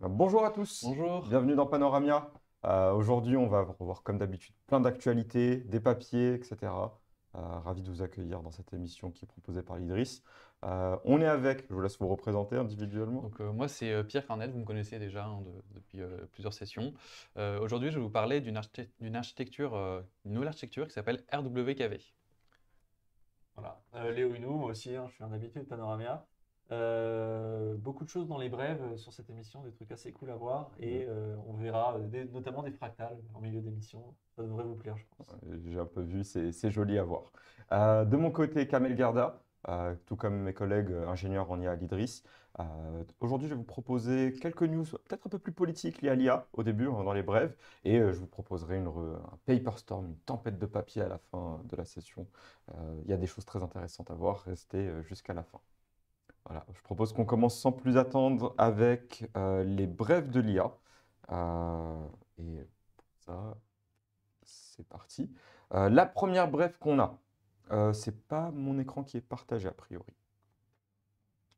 Bonjour à tous. Bonjour. Bienvenue dans Panoramia. Euh, aujourd'hui, on va revoir comme d'habitude plein d'actualités, des papiers, etc. Euh, ravi de vous accueillir dans cette émission qui est proposée par l'IDRIS. Euh, on est avec, je vous laisse vous représenter individuellement. moi, c'est Pierre Carnet, vous me connaissez déjà hein, depuis plusieurs sessions. Aujourd'hui, je vais vous parler d'une architecture, une nouvelle architecture qui s'appelle RWKV. Voilà. Léo Inou, moi aussi, hein, je suis un habitué de Panoramia. Euh, beaucoup de choses dans les brèves euh, sur cette émission, des trucs assez cool à voir. Et euh, on verra notamment des fractales en milieu d'émission. Ça devrait vous plaire, je pense. J'ai un peu vu, c'est joli à voir. de mon côté, Kamel Garda, tout comme mes collègues ingénieurs en IA à l'IDRIS. Aujourd'hui, je vais vous proposer quelques news, peut-être un peu plus politiques liées à l'IA au début, hein, dans les brèves. Et je vous proposerai une un paper storm, une tempête de papier à la fin de la session. Il y a des choses très intéressantes à voir. Restez jusqu'à la fin. Voilà, je propose qu'on commence sans plus attendre avec euh, les brèves de l'IA. Euh, et ça, c'est parti. Euh, la première brève qu'on a, euh, c'est pas mon écran qui est partagé a priori.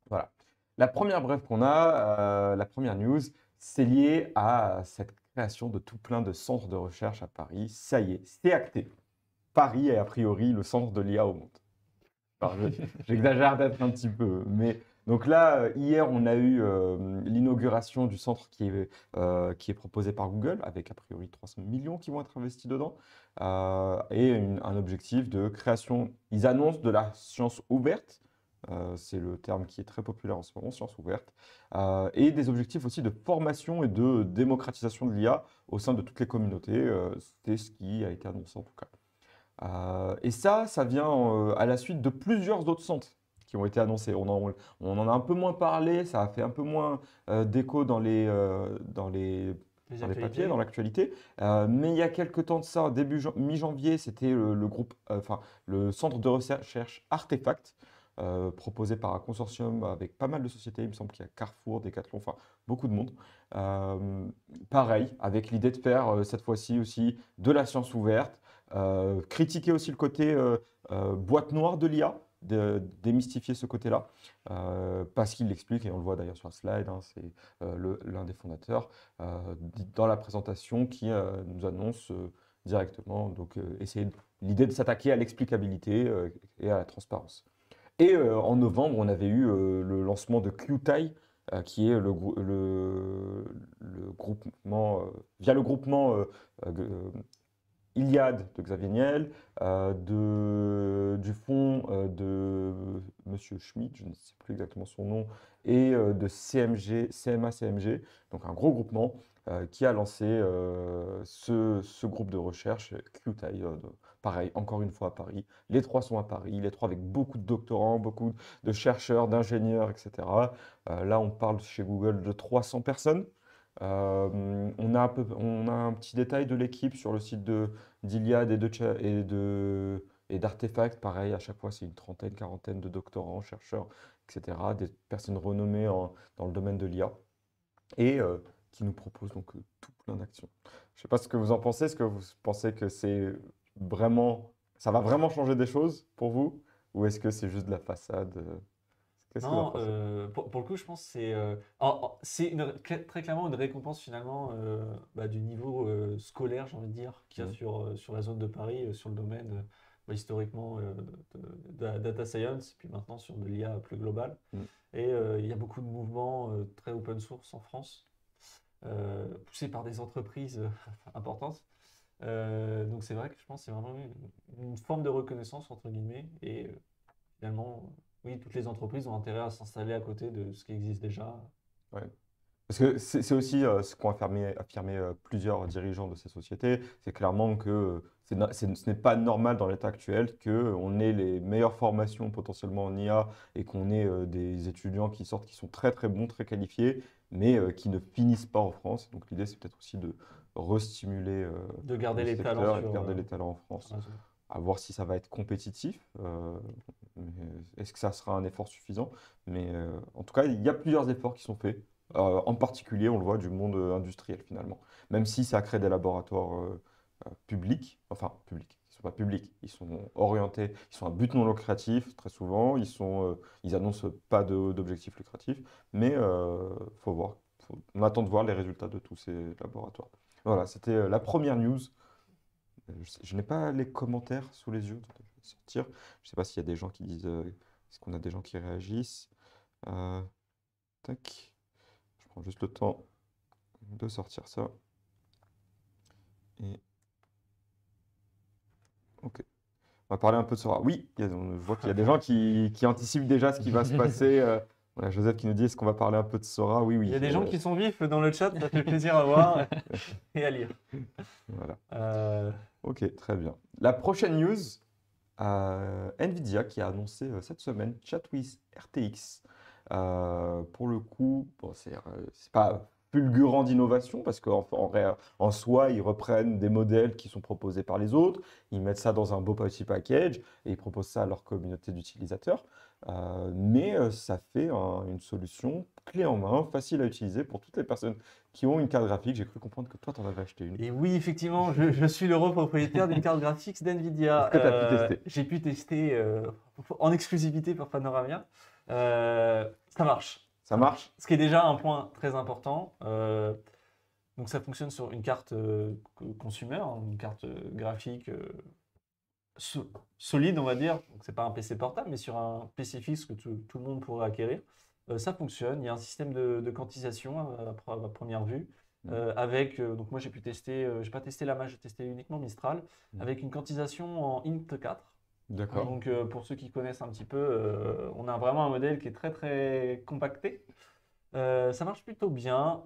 Voilà. La première brève qu'on a, la première news, c'est lié à cette création de tout plein de centres de recherche à Paris. Ça y est, c'est acté. Paris est a priori le centre de l'IA au monde. J'exagère d'être peut-être un petit peu, mais donc là, euh, hier, on a eu euh, l'inauguration du centre qui est, euh, qui est proposé par Google, avec a priori 300 millions qui vont être investis dedans, et un objectif de création. Ils annoncent de la science ouverte, c'est le terme qui est très populaire en ce moment, science ouverte, et des objectifs aussi de formation et de démocratisation de l'IA au sein de toutes les communautés. C'était ce qui a été annoncé en tout cas. Euh, et ça, ça vient euh, à la suite de plusieurs autres centres qui ont été annoncés. On en, a un peu moins parlé, ça a fait un peu moins euh, d'écho dans les, dans les, papiers, dans l'actualité. mais il y a quelques temps de ça, début mi-janvier, c'était le, groupe, enfin le centre de recherche Artefact. proposé par un consortium avec pas mal de sociétés, il me semble qu'il y a Carrefour, Decathlon, enfin beaucoup de monde. pareil, avec l'idée de faire cette fois-ci aussi de la science ouverte, euh, critiquer aussi le côté euh, euh, boîte noire de l'IA, démystifier ce côté-là, parce qu'il l'explique, et on le voit d'ailleurs sur un slide, hein, c'est l'un des fondateurs, dans la présentation qui nous annonce directement. Donc, essayer l'idée de s'attaquer à l'explicabilité et à la transparence. Et en novembre, on avait eu le lancement de QTI, qui est le, le, le groupement, via le groupement Iliade de Xavier Niel, euh, de, du fonds euh, de Monsieur Schmidt, je ne sais plus exactement son nom, et euh, de CMG, CMA-CMG, donc un gros groupement qui a lancé ce, ce, groupe de recherche, QTI, pareil, encore une fois à Paris. Les trois sont à Paris, les trois avec beaucoup de doctorants, beaucoup de chercheurs, d'ingénieurs, etc. là, on parle chez Google de 300 personnes. Euh, on, a un petit détail de l'équipe sur le site d'Iliade et d'Artefact. Et et Pareil, à chaque fois, c'est une trentaine, quarantaine de doctorants, chercheurs, etc. Des personnes renommées dans le domaine de l'IA. Et euh, qui nous proposent donc euh, tout plein d'actions. Je ne sais pas ce que vous en pensez. Est-ce que vous pensez que c'est vraiment, ça va vraiment changer des choses pour vous Ou est-ce que c'est juste de la façade non, euh, pour, le coup, je pense que c'est euh, très clairement une récompense finalement euh, bah, du niveau scolaire, j'ai envie de dire, qu'il y a mmh. sur, sur la zone de Paris, sur le domaine bah, historiquement de, data science, puis maintenant sur de l'IA plus globale. Mmh. Et il y a beaucoup de mouvements très open source en France, poussés par des entreprises importantes. donc c'est vrai que je pense que c'est vraiment une, forme de reconnaissance, entre guillemets, et finalement, oui, toutes les entreprises ont intérêt à s'installer à côté de ce qui existe déjà. Ouais. Parce que c'est aussi euh, ce qu'ont affirmé, euh, plusieurs dirigeants de ces sociétés, c'est clairement que euh, ce n'est pas normal dans l'état actuel qu'on ait les meilleures formations potentiellement en IA et qu'on ait des étudiants qui sortent qui sont très très bons, très qualifiés, mais qui ne finissent pas en France. Donc l'idée c'est peut-être aussi de restimuler de garder les, talents de garder les talents en France à voir si ça va être compétitif. Euh, est-ce que ça sera un effort suffisant Mais euh, en tout cas, il y a plusieurs efforts qui sont faits. Euh, en particulier, on le voit, du monde industriel finalement. Même si ça crée des laboratoires publics, enfin publics, ils ne sont pas publics, ils sont orientés, ils sont à but non lucratif très souvent, ils, sont, ils annoncent pas d'objectifs lucratifs, mais il faut voir. on attend de voir les résultats de tous ces laboratoires. Voilà, c'était la première news euh, je, n'ai pas les commentaires sous les yeux. Je ne sortir. Je sais pas s'il y a des gens qui disent. Euh, est-ce qu'on a des gens qui réagissent euh, Tac. Je prends juste le temps de sortir ça. Et. Ok. On va parler un peu de Sora. Oui, on voit qu'il y a des gens qui, anticipent déjà ce qui va se passer. Euh, on a Joseph qui nous dit est-ce qu'on va parler un peu de Sora Oui, oui. Il y a des gens qui sont vifs dans le chat, ça fait plaisir à voir et à lire. Voilà. Ok, très bien. La prochaine news, euh, Nvidia qui a annoncé euh, cette semaine with RTX. Euh, pour le coup, bon, c'est pas fulgurant d'innovation parce qu'en en, soi, ils reprennent des modèles qui sont proposés par les autres, ils mettent ça dans un beau petit package et ils proposent ça à leur communauté d'utilisateurs. mais ça fait une solution clé en main, facile à utiliser pour toutes les personnes qui ont une carte graphique. J'ai cru comprendre que toi, tu en avais acheté une. Et oui, effectivement, je, suis le propriétaire d'une carte graphique d'NVIDIA. Est-ce que tu as pu euh, tester J'ai pu tester euh, en exclusivité pour Panoramia. Euh, ça marche. Ça marche Ce qui est déjà un point très important. donc, ça fonctionne sur une carte consumer, hein, une carte graphique solide, on va dire. Donc, c'est pas un PC portable, mais sur un PC fixe que tout le monde pourrait acquérir. Euh, ça fonctionne. Il y a un système de, quantisation euh, à, première vue. Mm. Euh, avec, donc moi j'ai pu tester, j'ai pas testé la j'ai testé uniquement Mistral, mm. avec une quantisation en int 4. D'accord. Donc pour ceux qui connaissent un petit peu, on a vraiment un modèle qui est très très compacté. ça marche plutôt bien.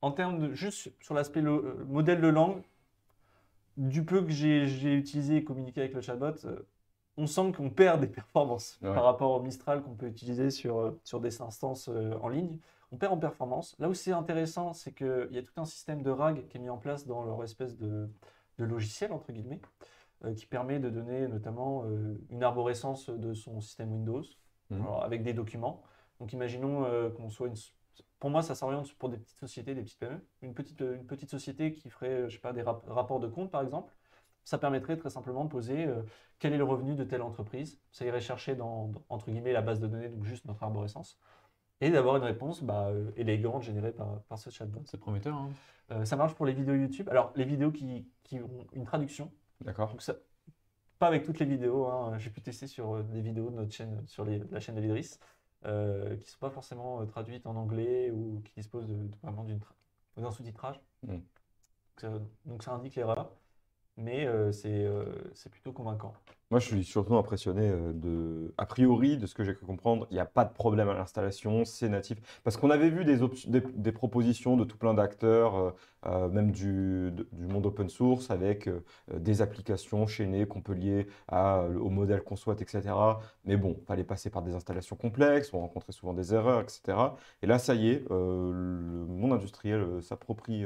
en termes de, juste sur l'aspect modèle de langue, du peu que j'ai utilisé et communiqué avec le chatbot, on sent qu'on perd des performances par rapport au Mistral qu'on peut utiliser sur, euh, sur des instances euh, en ligne. On perd en performance. Là où c'est intéressant, c'est qu'il y a tout un système de RAG qui est mis en place dans leur espèce de, de logiciel, entre guillemets, euh, qui permet de donner notamment une arborescence de son système Windows mhm. avec des documents. Donc imaginons qu'on soit une... Pour moi, ça s'oriente pour des petites sociétés, des petites PME. Une petite, une petite société qui ferait, je sais pas, des rapports de compte, par exemple ça permettrait très simplement de poser euh, quel est le revenu de telle entreprise. Ça irait chercher dans, entre guillemets la base de données, donc juste notre arborescence, et d'avoir une réponse bah, euh, élégante générée par, ce chatbot. C'est prometteur. Hein. Euh, ça marche pour les vidéos YouTube. Alors, les vidéos qui, ont une traduction. D'accord. Pas avec toutes les vidéos. Hein. J'ai pu tester sur des vidéos de notre chaîne, sur la chaîne de Lidris, qui ne sont pas forcément traduites en anglais ou qui disposent vraiment d'un sous-titrage. Hmm. donc ça indique l'erreur mais euh, euh, c'est plutôt convaincant. Moi, je suis surtout impressionné euh, de, a priori, de ce que j'ai pu comprendre. Il n'y a pas de problème à l'installation, c'est natif. Parce qu'on avait vu des, des, propositions de tout plein d'acteurs, même du, du, monde open source, avec des applications chaînées qu'on peut lier à, au modèle qu'on souhaite, etc. Mais bon, il fallait passer par des installations complexes, on rencontrait souvent des erreurs, etc. Et là, ça y est, le monde industriel s'approprie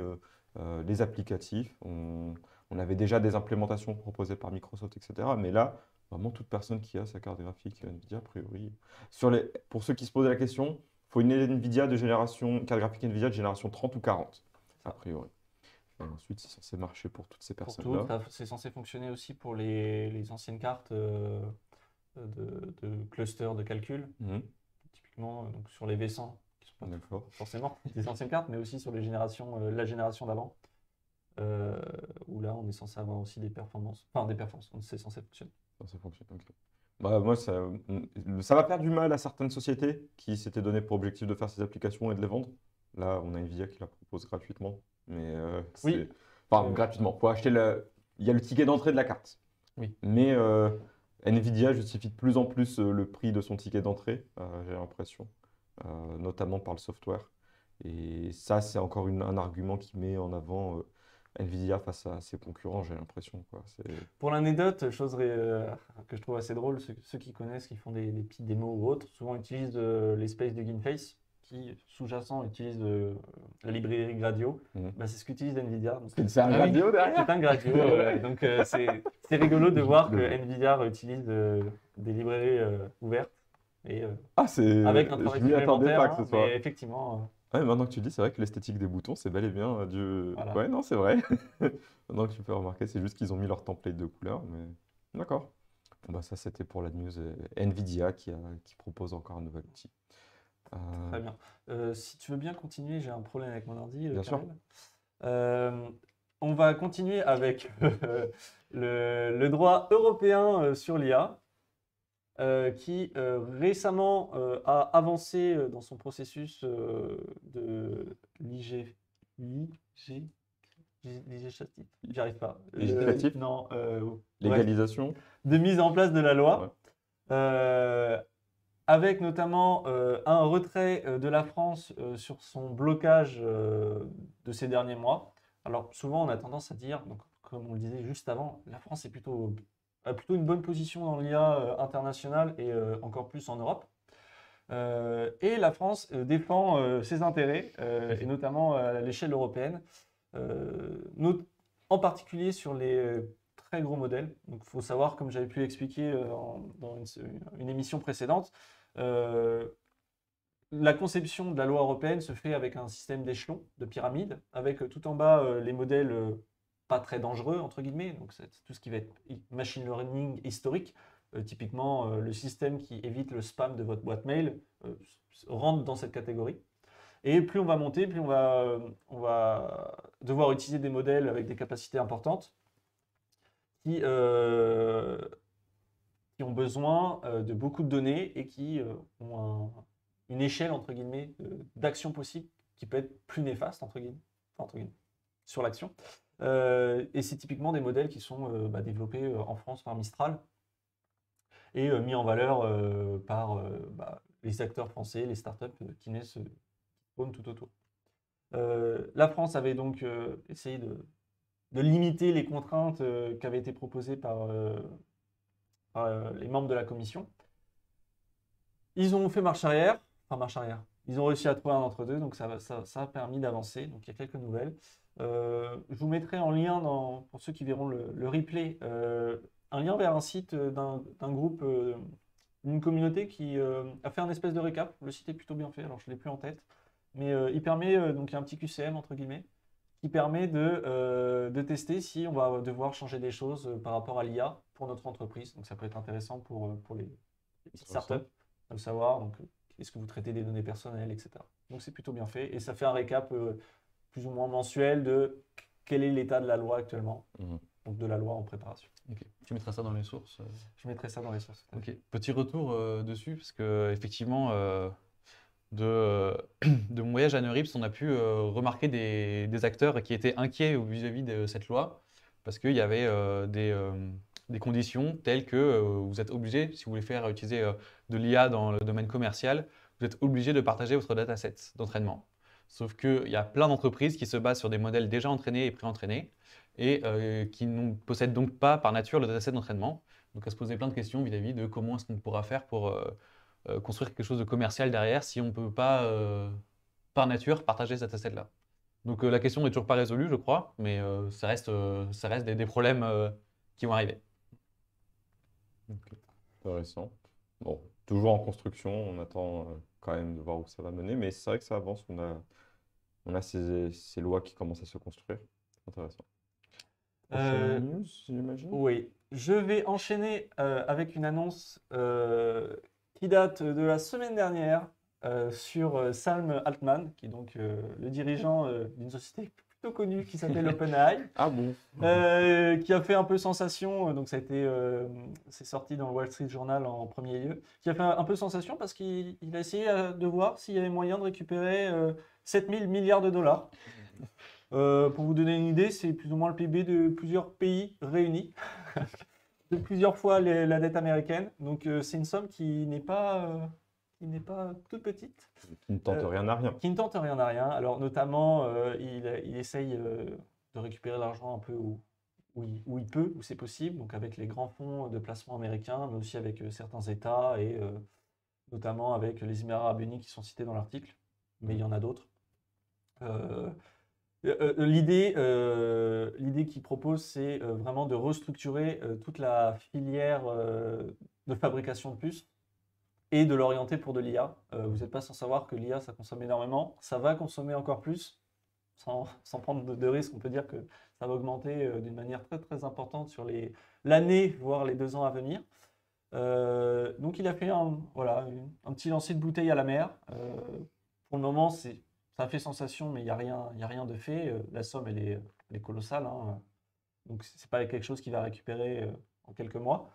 les applicatifs. On on avait déjà des implémentations proposées par Microsoft, etc. Mais là, vraiment, toute personne qui a sa carte graphique euh, NVIDIA, a priori. Sur les... Pour ceux qui se posaient la question, il faut une NVIDIA de génération, carte graphique NVIDIA de génération 30 ou 40, a priori. ensuite, c'est censé marcher pour toutes ces personnes-là. C'est censé fonctionner aussi pour les, anciennes cartes euh, de, de clusters de calcul, mhm. typiquement euh, donc sur les V100, qui sont pas forcément des anciennes cartes, mais aussi sur les générations, la génération d'avant euh, où là, on est censé avoir aussi des performances. Enfin, des performances, c'est censé fonctionner. Censé fonctionner, Bah, moi, ça, mm, ça va faire du mal à certaines sociétés qui s'étaient donné pour objectif de faire ces applications et de les vendre. Là, on a Nvidia qui la propose gratuitement. Mais euh, oui. Enfin, euh. gratuitement. Pour acheter le... Il y a le ticket d'entrée de la carte. Oui. Mais euh, Nvidia justifie de plus en plus le prix de son ticket d'entrée, j'ai l'impression, notamment par le software. Et ça, c'est encore un argument qui met en avant Nvidia face à ses concurrents, j'ai l'impression. Quoi. Pour l'anecdote, chose euh, que je trouve assez drôle, ceux, qui connaissent, qui font des, des, petites démos ou autres, souvent utilisent l'espace de GameFace qui, sous-jacent, utilise euh, la librairie Gradio. Mhm. Bah, c'est ce qu'utilise Nvidia. C'est un ah Gradio derrière C'est un Gradio, Donc euh, c'est rigolo de voir que Nvidia utilise des librairies ouvertes. Et, ah, c'est... Avec un travail supplémentaire, pas que ce hein, soit... effectivement maintenant que tu dis, c'est vrai que l'esthétique des boutons, c'est bel et bien euh, du. Ouais, non, c'est vrai. maintenant que tu peux remarquer, c'est juste qu'ils ont mis leur template de couleur. Mais... D'accord. Bah, ça, c'était pour la news euh, Nvidia qui, propose encore un nouvel outil. Euh, Très bien. si tu veux bien continuer, j'ai un problème avec mon ordi. Bien sûr. on va continuer avec le, droit européen sur l'IA. Euh, qui euh, récemment euh, a avancé dans son processus de l'IG. L'IG pas. Non. Légalisation De mise en place de la loi. avec notamment un retrait de la France sur son blocage de ces derniers mois. Alors souvent on a tendance à dire, donc, comme on le disait juste avant, la France est plutôt euh, plutôt une bonne position dans l'IA euh, internationale et euh, encore plus en Europe. et la France défend ses intérêts, et notamment à l'échelle européenne, en particulier sur les très gros modèles. Donc il faut savoir, comme j'avais pu l'expliquer dans une, émission précédente, la conception de la loi européenne se fait avec un système d'échelons, de pyramides, avec tout en bas les modèles pas très dangereux, entre guillemets. Donc, c'est tout ce qui va être machine learning historique. Euh, typiquement, euh, le système qui évite le spam de votre boîte mail euh, rentre dans cette catégorie. Et plus on va monter, plus on va, on va devoir utiliser des modèles avec des capacités importantes qui, qui ont besoin de beaucoup de données et qui ont une échelle, entre guillemets, d'action possible qui peut être plus néfaste, entre guillemets, entre guillemets sur l'action. Euh, et c'est typiquement des modèles qui sont euh, bah, développés euh, en France par Mistral et mis en valeur par bah, les acteurs français, les startups qui naissent tout autour. la France avait donc essayé de, limiter les contraintes qui avaient été proposées par, par les membres de la commission. Ils ont fait marche arrière, enfin marche arrière, ils ont réussi à trouver un entre-deux, donc ça, ça, a permis d'avancer. Donc il y a quelques nouvelles. Euh, je vous mettrai en lien, dans, pour ceux qui verront le, replay, euh, un lien vers un site euh, d'un groupe, d'une communauté qui a fait un espèce de récap. Le site est plutôt bien fait, alors je ne l'ai plus en tête. Mais il permet, donc il y a un petit QCM entre guillemets, qui permet de, tester si on va devoir changer des choses par rapport à l'IA pour notre entreprise. Donc ça peut être intéressant pour, les, startups de le savoir. Donc est-ce que vous traitez des données personnelles, etc. Donc c'est plutôt bien fait. Et ça fait un récap euh, plus ou moins mensuel de quel est l'état de la loi actuellement. Mhm. Donc de la loi en préparation. Tu mettras ça dans les sources euh Je mettrai ça dans les sources. Petit retour euh, dessus, parce que effectivement, de, de, mon voyage à Neurips, on a pu remarquer des, acteurs qui étaient inquiets vis à -vis de cette loi, parce qu'il y avait des, des conditions telles que euh, vous êtes obligé, si vous voulez faire utiliser euh, de l'IA dans le domaine commercial, vous êtes obligé de partager votre dataset d'entraînement. Sauf qu'il y a plein d'entreprises qui se basent sur des modèles déjà entraînés et pré-entraînés et euh, qui ne possèdent donc pas par nature le dataset d'entraînement. Donc à se poser plein de questions vis-à-vis de comment est-ce qu'on pourra faire pour construire quelque chose de commercial derrière si on ne peut pas, par nature, partager ce dataset-là. Donc la question n'est toujours pas résolue, je crois, mais ça reste, ça reste des problèmes qui vont arriver. Intéressant. Bon, toujours en construction, on attend euh, quand même de voir où ça va mener, mais c'est vrai que ça avance, on a, on a ces, ces lois qui commencent à se construire. Intéressant. Euh, news, j'imagine. Oui, je vais enchaîner euh, avec une annonce qui date de la semaine dernière sur Salm Altman, qui est donc le dirigeant d'une société connu qui s'appelle OpenAI. ah bon euh, Qui a fait un peu sensation, euh, donc ça a été, euh, c'est sorti dans le Wall Street Journal en premier lieu, qui a fait un peu sensation parce qu'il a essayé de voir s'il y avait moyen de récupérer 7000 milliards de dollars. pour vous donner une idée, c'est plus ou moins le PIB de plusieurs pays réunis, de plusieurs fois la dette américaine. Donc c'est une somme qui n'est pas qui n'est pas toute petite. Qui ne tente euh, rien à rien. Qui ne tente rien à rien. Alors, notamment, euh, il, essaye euh, de récupérer l'argent un peu où, où il, peut, où c'est possible, donc avec les grands fonds de placement américains, mais aussi avec certains États et notamment avec les Émirats arabes unis qui sont cités dans l'article, mais il y en a d'autres. l'idée, l'idée qu'il propose, c'est vraiment de restructurer toute la filière de fabrication de puces et de l'orienter pour de l'IA. Euh, vous n'êtes pas sans savoir que l'IA, ça consomme énormément, ça va consommer encore plus, sans, prendre de, risque, on peut dire que ça va augmenter euh, d'une manière très très importante sur l'année, voire les deux ans à venir. Euh, donc il a fait un, voilà, un petit lancer de bouteille à la mer. pour le moment, ça fait sensation, mais il n'y a, rien, a rien de fait. la somme, elle est, colossale. Hein. Donc ce n'est pas quelque chose qu'il va récupérer en quelques mois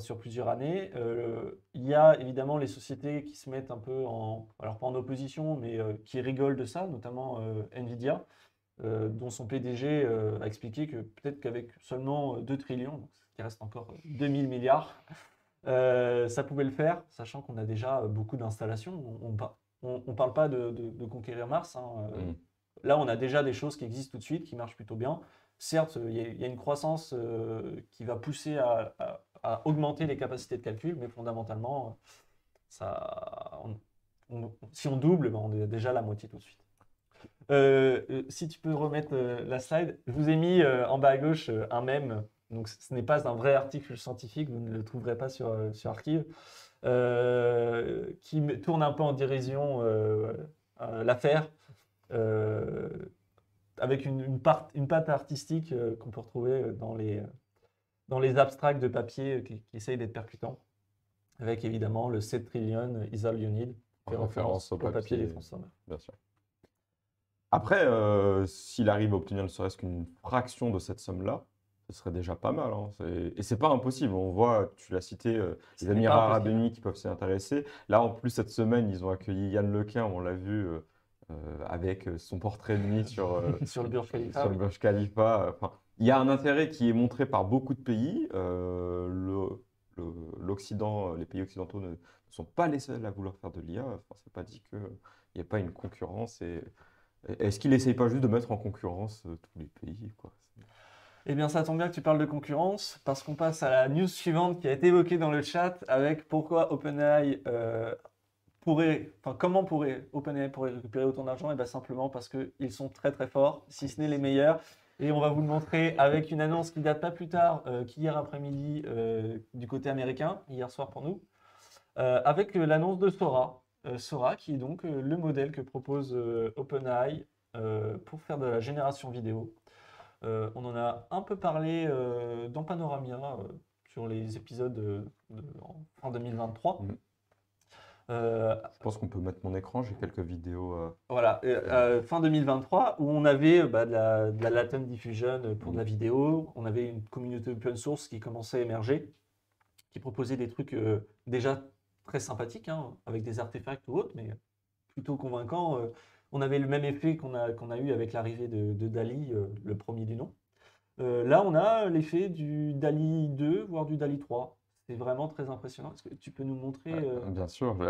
sur plusieurs années. Euh, il y a évidemment les sociétés qui se mettent un peu en, alors pas en opposition, mais euh, qui rigolent de ça, notamment euh, Nvidia, dont son PDG a expliqué que peut-être qu'avec seulement 2 trillions, il qui reste encore 2000 milliards, ça pouvait le faire, sachant qu'on a déjà beaucoup d'installations. On, on, parle pas de, conquérir Mars. Hein, mm. Là, on a déjà des choses qui existent tout de suite, qui marchent plutôt bien certes, il y, a une croissance qui va pousser à, à augmenter les capacités de calcul, mais fondamentalement, ça, si on double, ben, on est déjà la moitié tout de suite. Euh, euh, si tu peux remettre euh, la slide, je vous ai mis en bas à gauche un mème. Donc ce n'est pas un vrai article scientifique, vous ne le trouverez pas sur, sur Archive, qui tourne un peu en dérision l'affaire. avec une, une, patte artistique qu'on peut retrouver dans les, dans les abstracts de papier euh, qui, essayent d'être percutants, avec évidemment le 7 trillion isol unit, en référence, au, papier, des transformers. Bien sûr. Après, euh, s'il arrive à obtenir ne serait-ce qu'une fraction de cette somme-là, ce serait déjà pas mal. Hein. Et c'est pas impossible. On voit, tu l'as cité, euh, les Émirats arabes unis qui peuvent s'y intéresser. Là, en plus, cette semaine, ils ont accueilli Yann Lequin, on l'a vu, avec son portrait de nuit sur, sur le Burj Khalifa. Sur le Khalifa. Enfin, il y a un intérêt qui est montré par beaucoup de pays. Euh, le, l'Occident, les pays occidentaux ne, sont pas les seuls à vouloir faire de l'IA. Enfin, c'est pas dit qu'il n'y a pas une concurrence. Et, est-ce qu'il n'essaye pas juste de mettre en concurrence euh, tous les pays Eh bien, ça tombe bien que tu parles de concurrence, parce qu'on passe à la news suivante qui a été évoquée dans le chat avec pourquoi OpenAI euh, pourrait, enfin, comment pourrait OpenAI pourrait récupérer autant d'argent Et eh bien, simplement parce qu'ils sont très très forts, si ce n'est les meilleurs. Et on va vous le montrer avec une annonce qui date pas plus tard euh, qu'hier après-midi euh, du côté américain, hier soir pour nous, euh, avec l'annonce de Sora. Sora qui est donc le modèle que propose OpenAI pour faire de la génération vidéo. on en a un peu parlé dans Panoramia sur les épisodes en fin 2023. Mm. Euh, je pense qu'on peut mettre mon écran, j'ai quelques vidéos. Euh, voilà, euh, fin 2023, où on avait bah, de, la, de, la, Latin Diffusion pour de la mm. vidéo, on avait une communauté open source qui commençait à émerger, qui proposait des trucs déjà très sympathiques, hein, avec des artefacts ou autres, mais plutôt convaincants. on avait le même effet qu'on a, a eu avec l'arrivée de, de Dali, le premier du nom. là, on a l'effet du Dali 2, voire du Dali 3. C'est vraiment très impressionnant. Est-ce que tu peux nous montrer euh,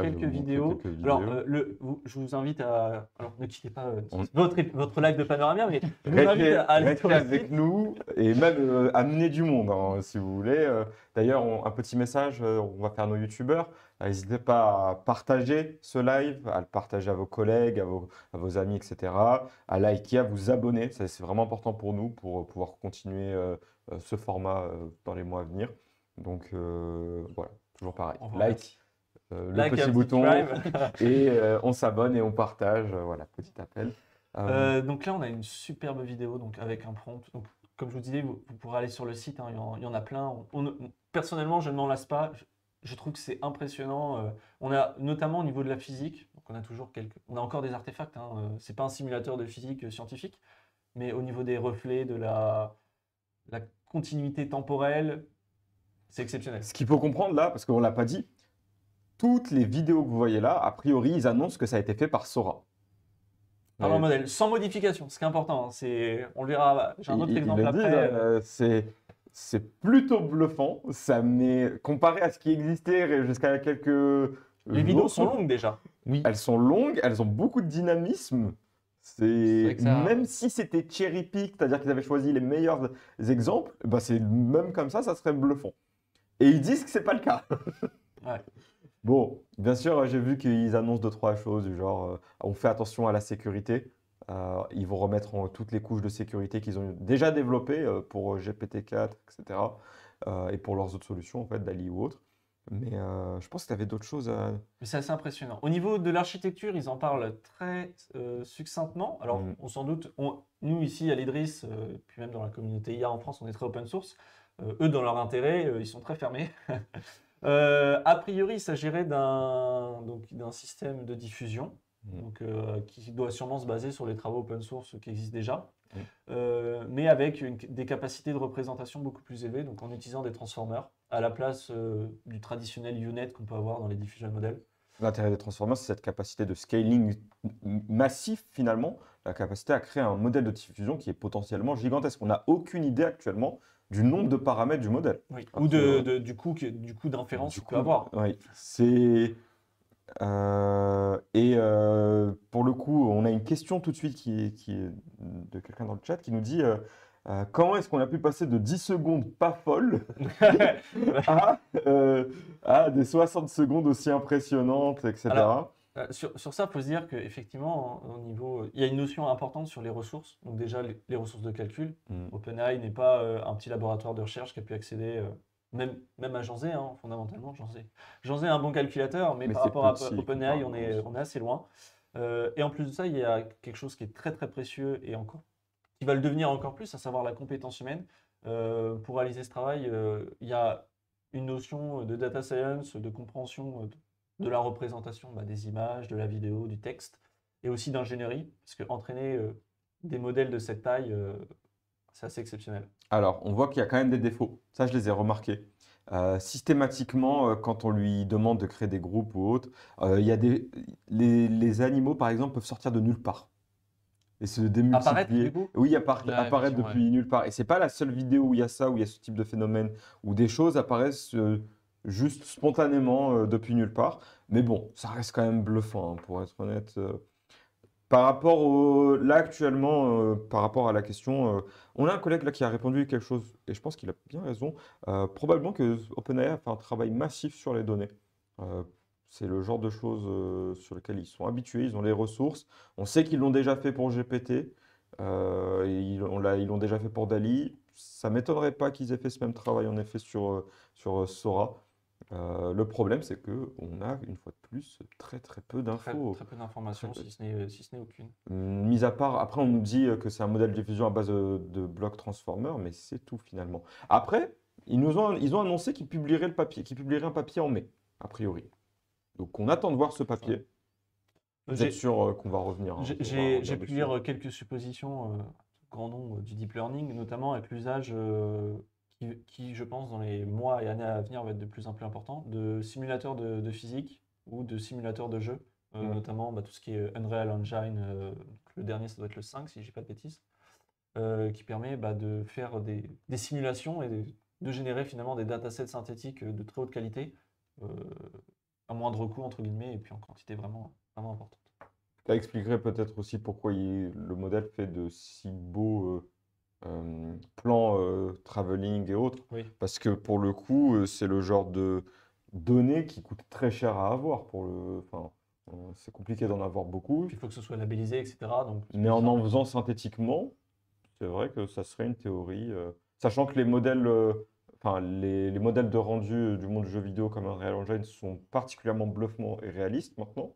quelques, vidéos. Alors, euh, le, je vous invite à. Alors, ne quittez pas euh, votre, votre live de Panoramia, mais je vous invite à, avec nous et même amener du monde, hein, si vous voulez. D'ailleurs, un petit message, on va faire nos youtubeurs. N'hésitez pas à partager ce live, à le partager à vos collègues, à vos, à vos amis, etc. À liker, à vous abonner. C'est vraiment important pour nous pour pouvoir continuer ce format dans les mois à venir. Donc euh, voilà, toujours pareil. Like, euh, le petit bouton et euh, on s'abonne et on partage. voilà, petit appel. donc là, on a une superbe vidéo donc avec un prompt. comme je vous disais, vous, pourrez aller sur le site, hein, il, y en, a plein. personnellement, je ne m'en lasse pas. Je, trouve que c'est impressionnant. on a notamment au niveau de la physique, donc on a toujours quelques, on a encore des artefacts. Hein, c'est pas un simulateur de physique scientifique, mais au niveau des reflets, de la, la continuité temporelle, c'est exceptionnel. Ce qu'il faut comprendre là, parce qu'on ne l'a pas dit, toutes les vidéos que vous voyez là, a priori, ils annoncent que ça a été fait par Sora. Par modèle, sans modification, ce qui est important. Hein, c'est, on le verra, j'ai un autre exemple après. Euh, euh, c'est, plutôt bluffant, ça met, comparé à ce qui existait jusqu'à quelques. Les vidéos sont longues déjà. Oui. Elles sont longues, elles ont beaucoup de dynamisme. C'est même si c'était cherry pick, c'est-à-dire qu'ils avaient choisi les meilleurs exemples, bah c'est même comme ça, ça serait bluffant. Et ils disent que c'est pas le cas. Bon, bien sûr, j'ai vu qu'ils annoncent deux, trois choses, du genre euh, on fait attention à la sécurité. Euh, ils vont remettre en, toutes les couches de sécurité qu'ils ont déjà développées euh, pour GPT-4, etc. et pour leurs autres solutions, en fait, d'Ali ou autres. Mais je pense que tu avais d'autres choses à. Mais c'est assez impressionnant. Au niveau de l'architecture, ils en parlent très succinctement. Alors, mm. on s'en doute, nous ici à l'IDRIS, puis même dans la communauté IA en France, on est très open source. Euh, eux, dans leur intérêt, euh, ils sont très fermés. Euh, a priori, il s'agirait d'un, système de diffusion mm. qui doit sûrement se baser sur les travaux open source qui existent déjà, mm. mais avec des capacités de représentation beaucoup plus élevées, donc en utilisant des transformers à la place du traditionnel UNet qu'on peut avoir dans les diffusion models. L'intérêt des transformers, c'est cette capacité de scaling massif finalement, la capacité à créer un modèle de diffusion qui est potentiellement gigantesque. On n'a aucune idée actuellement du nombre de paramètres du modèle. Ou de, du coût du coup d'inférence qu'il peut avoir. Oui, c'est... Euh, et euh, pour le coup, on a une question tout de suite qui, qui est de quelqu'un dans le chat qui nous dit euh, comment est-ce qu'on a pu passer de 10 secondes pas folles à, des 60 secondes aussi impressionnantes, etc. Euh, sur, ça, il faut se dire qu'effectivement, au niveau, euh, il y a une notion importante sur les ressources. Donc déjà, les, ressources de calcul. Mm. OpenAI n'est pas euh, un petit laboratoire de recherche qui a pu accéder, même, même à Jean hein, fondamentalement, Jean Zé est un bon calculateur, mais, par rapport à OpenAI, on est, on est assez loin. et en plus de ça, il y a quelque chose qui est très très précieux et encore, qui va le devenir encore plus, à savoir la compétence humaine. pour réaliser ce travail, il y a une notion de data science, de compréhension de la représentation bah, des images, de la vidéo, du texte, et aussi d'ingénierie, parce que entraîner euh, des modèles de cette taille, euh, c'est assez exceptionnel. Alors, on voit qu'il y a quand même des défauts. Ça, je les ai remarqués. Euh, systématiquement, quand on lui demande de créer des groupes ou autres, des, les, animaux, par exemple, peuvent sortir de nulle part et se démultiplier. Apparaître, du Oui, apparaître depuis nulle part. Et c'est pas la seule vidéo où il y a ça, où il y a ce type de phénomène, où des choses apparaissent juste spontanément euh, depuis nulle part. Mais bon, ça reste quand même bluffant, hein, pour être honnête. Euh. par rapport Là, actuellement, euh, par rapport à la question, on a un collègue là qui a répondu quelque chose, et je pense qu'il a bien raison. probablement que OpenAI a fait un travail massif sur les données. c'est le genre de choses sur lesquelles ils sont habitués, ils ont les ressources. On sait qu'ils l'ont déjà fait pour GPT, ils l'ont déjà fait pour Dali. Ça m'étonnerait pas qu'ils aient fait ce même travail en effet sur, sur Sora. Euh, le problème, c'est que on a une fois de plus très très peu d'infos. Très, peu d'informations, si ce n'est si aucune. Hum, mis à part, après, on nous dit euh, que c'est un modèle de diffusion à base euh, de, blocs transformer, mais c'est tout finalement. Après, ils nous ont ils ont annoncé qu'ils publieraient le papier, qu'ils publieraient un papier en mai, a priori. Donc, on attend de voir ce papier. Vous êtes sûr qu'on va revenir. Hein, j'ai pu lire quelques suppositions, euh, grand nom du deep learning, notamment avec l'usage qui, je pense, dans les mois et années à venir, va être de plus en plus important, de simulateurs de, physique ou de simulateurs de jeu, euh, mm. notamment bah, tout ce qui est Unreal Engine, euh, le dernier, ça doit être le 5, si j'ai pas de bêtises, euh, qui permet bah, de faire des, simulations et de, générer finalement des datasets synthétiques de très haute qualité, à moindre coût, entre guillemets, et puis en quantité vraiment, vraiment importante. Ça expliquerait peut-être aussi pourquoi le modèle fait de si beaux plans euh, plan euh, traveling et autres. Parce que pour le coup, euh, c'est le genre de données qui coûte très cher à avoir. Pour le, enfin, c'est compliqué d'en avoir beaucoup. il faut que ce soit labellisé, etc. Donc, Mais en en faisant synthétiquement, c'est vrai que ça serait une théorie. sachant que les modèles, enfin les, les, modèles de rendu du monde du jeu vidéo comme Unreal Engine sont particulièrement bluffants et réalistes maintenant,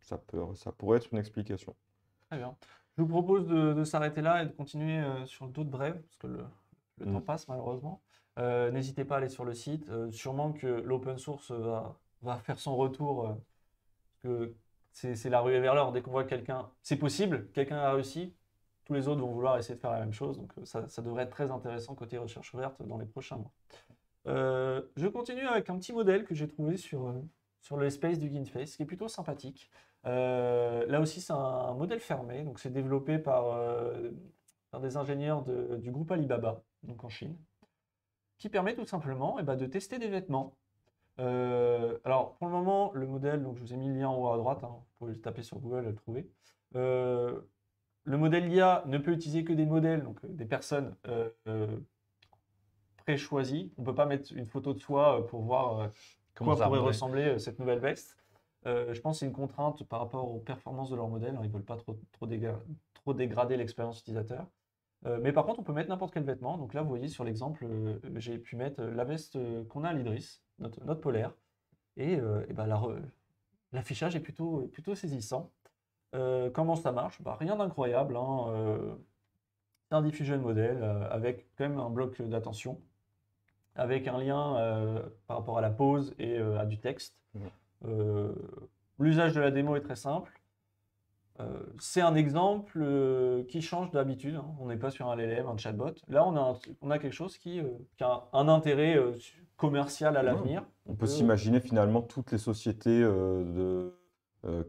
ça, peut, ça pourrait être une explication. Très bien. Je vous propose de, s'arrêter là et de continuer euh, sur le taux de brève, parce que le, temps mm. passe malheureusement. Euh, n'hésitez pas à aller sur le site. Euh, sûrement que l'open source va, faire son retour. que c'est la ruée vers l'or. Dès qu'on voit quelqu'un, c'est possible, quelqu'un a réussi, tous les autres vont vouloir essayer de faire la même chose. Donc ça, devrait être très intéressant côté recherche ouverte dans les prochains mois. je continue avec un petit modèle que j'ai trouvé sur, sur le space du GameFace, qui est plutôt sympathique. Euh, là aussi, c'est un, modèle fermé. Donc, c'est développé par, euh, des ingénieurs du groupe Alibaba, donc en Chine, qui permet tout simplement et eh ben, de tester des vêtements. Euh, alors, pour le moment, le modèle, donc je vous ai mis le lien en haut à droite, hein, vous pouvez le taper sur Google et le trouver. le modèle IA ne peut utiliser que des modèles, donc des personnes choisies On ne peut pas mettre une photo de soi pour voir comment ça pourrait ressembler cette nouvelle veste. Euh, je pense que c'est une contrainte par rapport aux performances de leur modèle. Hein, ils ne veulent pas trop, trop, dégrader l'expérience utilisateur. Euh, mais par contre, on peut mettre n'importe quel vêtement. Donc là, vous voyez sur l'exemple, euh, j'ai pu mettre la veste qu'on a à l'Idris, notre, polaire. Et, ben, l'affichage est plutôt, plutôt saisissant. comment ça marche bah, Rien d'incroyable. c'est hein, un diffusion modèle avec quand même un bloc d'attention, avec un lien par rapport à la pose et à du texte. Euh, l'usage de la démo est très simple. Euh, c'est un exemple euh, qui change d'habitude. Hein. On n'est pas sur un LLM, un chatbot. Là, on a, on a quelque chose qui, a un, intérêt commercial à l'avenir. On peut s'imaginer finalement toutes les sociétés de,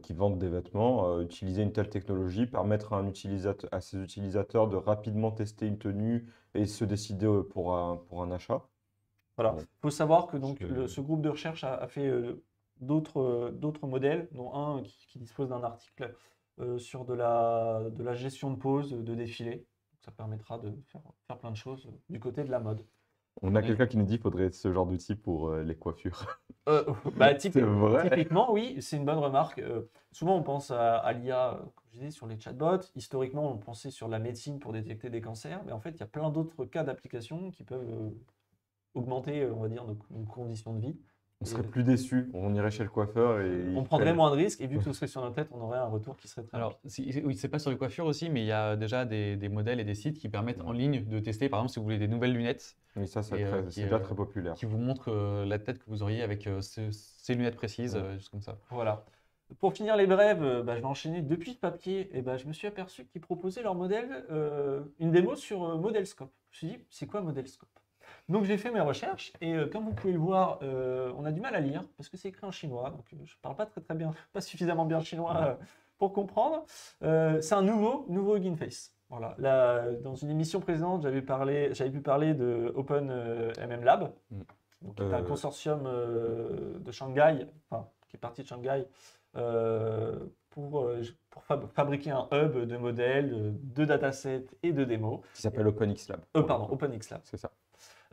qui vendent des vêtements utiliser une telle technologie, permettre à, un utilisateur, à ses utilisateurs de rapidement tester une tenue et se décider pour un, pour un achat. Voilà. Il faut savoir que donc, ce groupe de recherche a, a fait euh, d'autres modèles, dont un qui, dispose d'un article euh, sur de la, de la gestion de pause, de défilé. ça permettra de faire, plein de choses euh, du côté de la mode. On a quelqu'un qui nous dit qu'il faudrait ce genre d'outil pour les coiffures. Bah, typiquement, oui, c'est une bonne remarque. souvent, on pense à, l'IA, comme je sur les chatbots. Historiquement, on pensait sur la médecine pour détecter des cancers. Mais en fait, il y a plein d'autres cas d'application qui peuvent augmenter, on va dire, nos, conditions de vie on serait mm. plus déçu. On irait chez le coiffeur et. On prendrait moins de risques et vu que ce serait sur notre tête, on aurait un retour qui serait très. Alors, oui, c'est pas sur les coiffures aussi, mais il y a déjà des, modèles et des sites qui permettent en mm. ligne de tester, par exemple, si vous voulez des nouvelles lunettes. Oui, ça, c'est euh, déjà euh, très populaire. Qui vous montre euh, la tête que vous auriez avec ces lunettes précises, juste comme ça. Voilà. Pour finir les brèves, bah, je vais enchaîner depuis le papier. Et bah, je me suis aperçu qu'ils proposaient leur modèle, une démo sur Modelscope. Je me suis dit, c'est quoi Modelscope donc j'ai fait mes recherches et euh, comme vous pouvez le voir, euh, on a du mal à lire parce que c'est écrit en chinois. Donc euh, je ne parle pas très très bien, pas suffisamment bien le chinois pour comprendre. c'est un nouveau, nouveau Hugging Face. Voilà. Là, dans une émission précédente, j'avais parlé, j'avais pu parler de Open MM Lab, donc, qui est un consortium de Shanghai, enfin, qui est parti de Shanghai pour, pour fabriquer un hub de modèles, de datasets et de démos. Qui s'appelle OpenXLab. pardon, OpenXLab. C'est ça.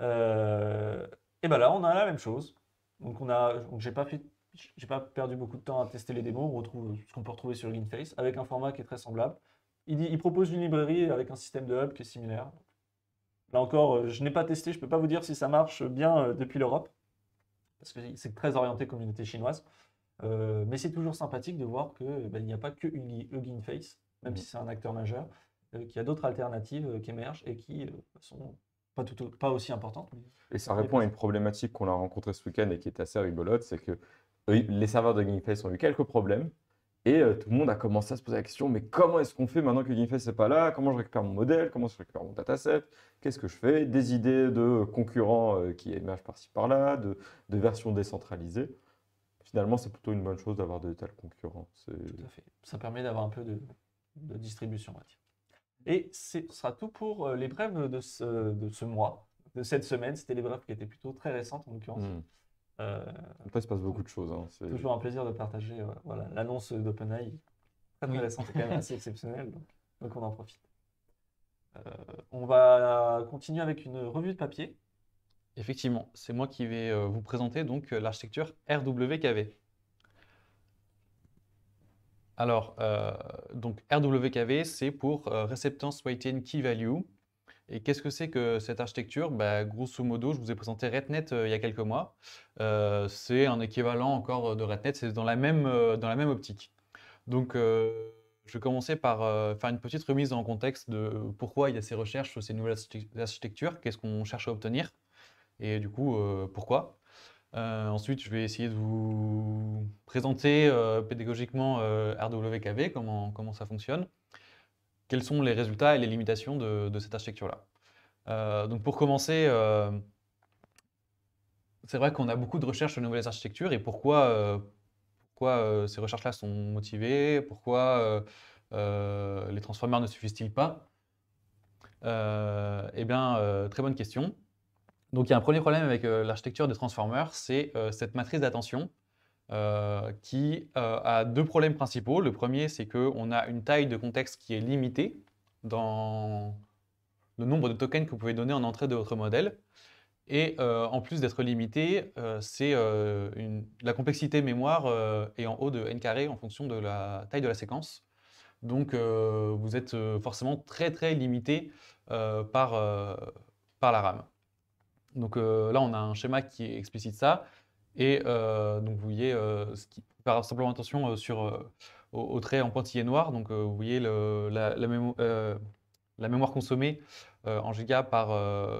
Euh, et ben là, on a la même chose. Donc on a, j'ai pas fait, j'ai pas perdu beaucoup de temps à tester les démos. On retrouve ce qu'on peut retrouver sur Face avec un format qui est très semblable. Il, il propose une librairie avec un système de hub qui est similaire. Là encore, euh, je n'ai pas testé, je peux pas vous dire si ça marche bien euh, depuis l'Europe parce que c'est très orienté communauté chinoise. mais c'est toujours sympathique de voir qu'il eh ben, n'y a pas que Hugging Face, même mm-hmm. si c'est un acteur majeur, qu'il y a d'autres alternatives qui émergent et qui sont pas, tout, aussi importante. Et ça répond à une problématique qu'on a rencontrée ce week-end et qui est assez rigolote, c'est que euh, les serveurs de GameFest ont eu quelques problèmes et euh, tout le monde a commencé à se poser la question mais comment est-ce qu'on fait maintenant que GameFest n'est pas là Comment je récupère mon modèle Comment je récupère mon dataset Qu'est-ce que je fais Des idées de concurrents euh, qui émergent par-ci par-là, de, versions décentralisées. Finalement, c'est plutôt une bonne chose d'avoir de tels concurrents. Tout à fait. Ça permet d'avoir un peu de, distribution, et ce sera tout pour euh, les brèves de ce, mois, de cette semaine. C'était les brèves qui étaient plutôt très récentes en l'occurrence. Hmm. Euh, Après, il se passe beaucoup de choses. Hein. C'est toujours un plaisir de partager euh, voilà, l'annonce d'OpenAI. Très intéressante, c'est quand même assez exceptionnel. Donc, on en profite. on va continuer avec une revue de papier. Effectivement, c'est moi qui vais vous présenter l'architecture RWKV. Alors, euh, donc RWKV, c'est pour euh, Receptance Receptance Weighted Key Value. Et qu'est-ce que c'est que cette architecture bah, Grosso modo, je vous ai présenté RedNet euh, il y a quelques mois. c'est un équivalent encore de RedNet, c'est dans, la même, dans la même optique. Donc, je vais commencer par faire une petite remise en contexte de pourquoi il y a ces recherches sur ces nouvelles architectures, qu'est-ce qu'on cherche à obtenir, et du coup, pourquoi. Euh, ensuite, je vais essayer de vous présenter euh, pédagogiquement euh, RWKV, comment, ça fonctionne, quels sont les résultats et les limitations de, cette architecture-là. donc pour commencer, c'est vrai qu'on a beaucoup de recherches sur les nouvelles architectures et pourquoi, ces recherches-là sont motivées, pourquoi les transformers ne suffisent-ils pas eh bien, très bonne question. Donc il y a un premier problème avec euh, l'architecture des transformers, c'est euh, cette matrice d'attention euh, qui a deux problèmes principaux. Le premier, c'est qu'on a une taille de contexte qui est limitée dans le nombre de tokens que vous pouvez donner en entrée de votre modèle. Et en plus d'être limité, c'est la complexité mémoire est en haut de n carré en fonction de la taille de la séquence. Donc vous êtes forcément très très limité par, par la RAM. Donc euh, là, on a un schéma qui explicite ça. Et euh, donc, vous voyez, euh, ce qui, par simplement attention sur, au, trait en pointillés noir. Donc, vous voyez la, mémoire consommée en giga par,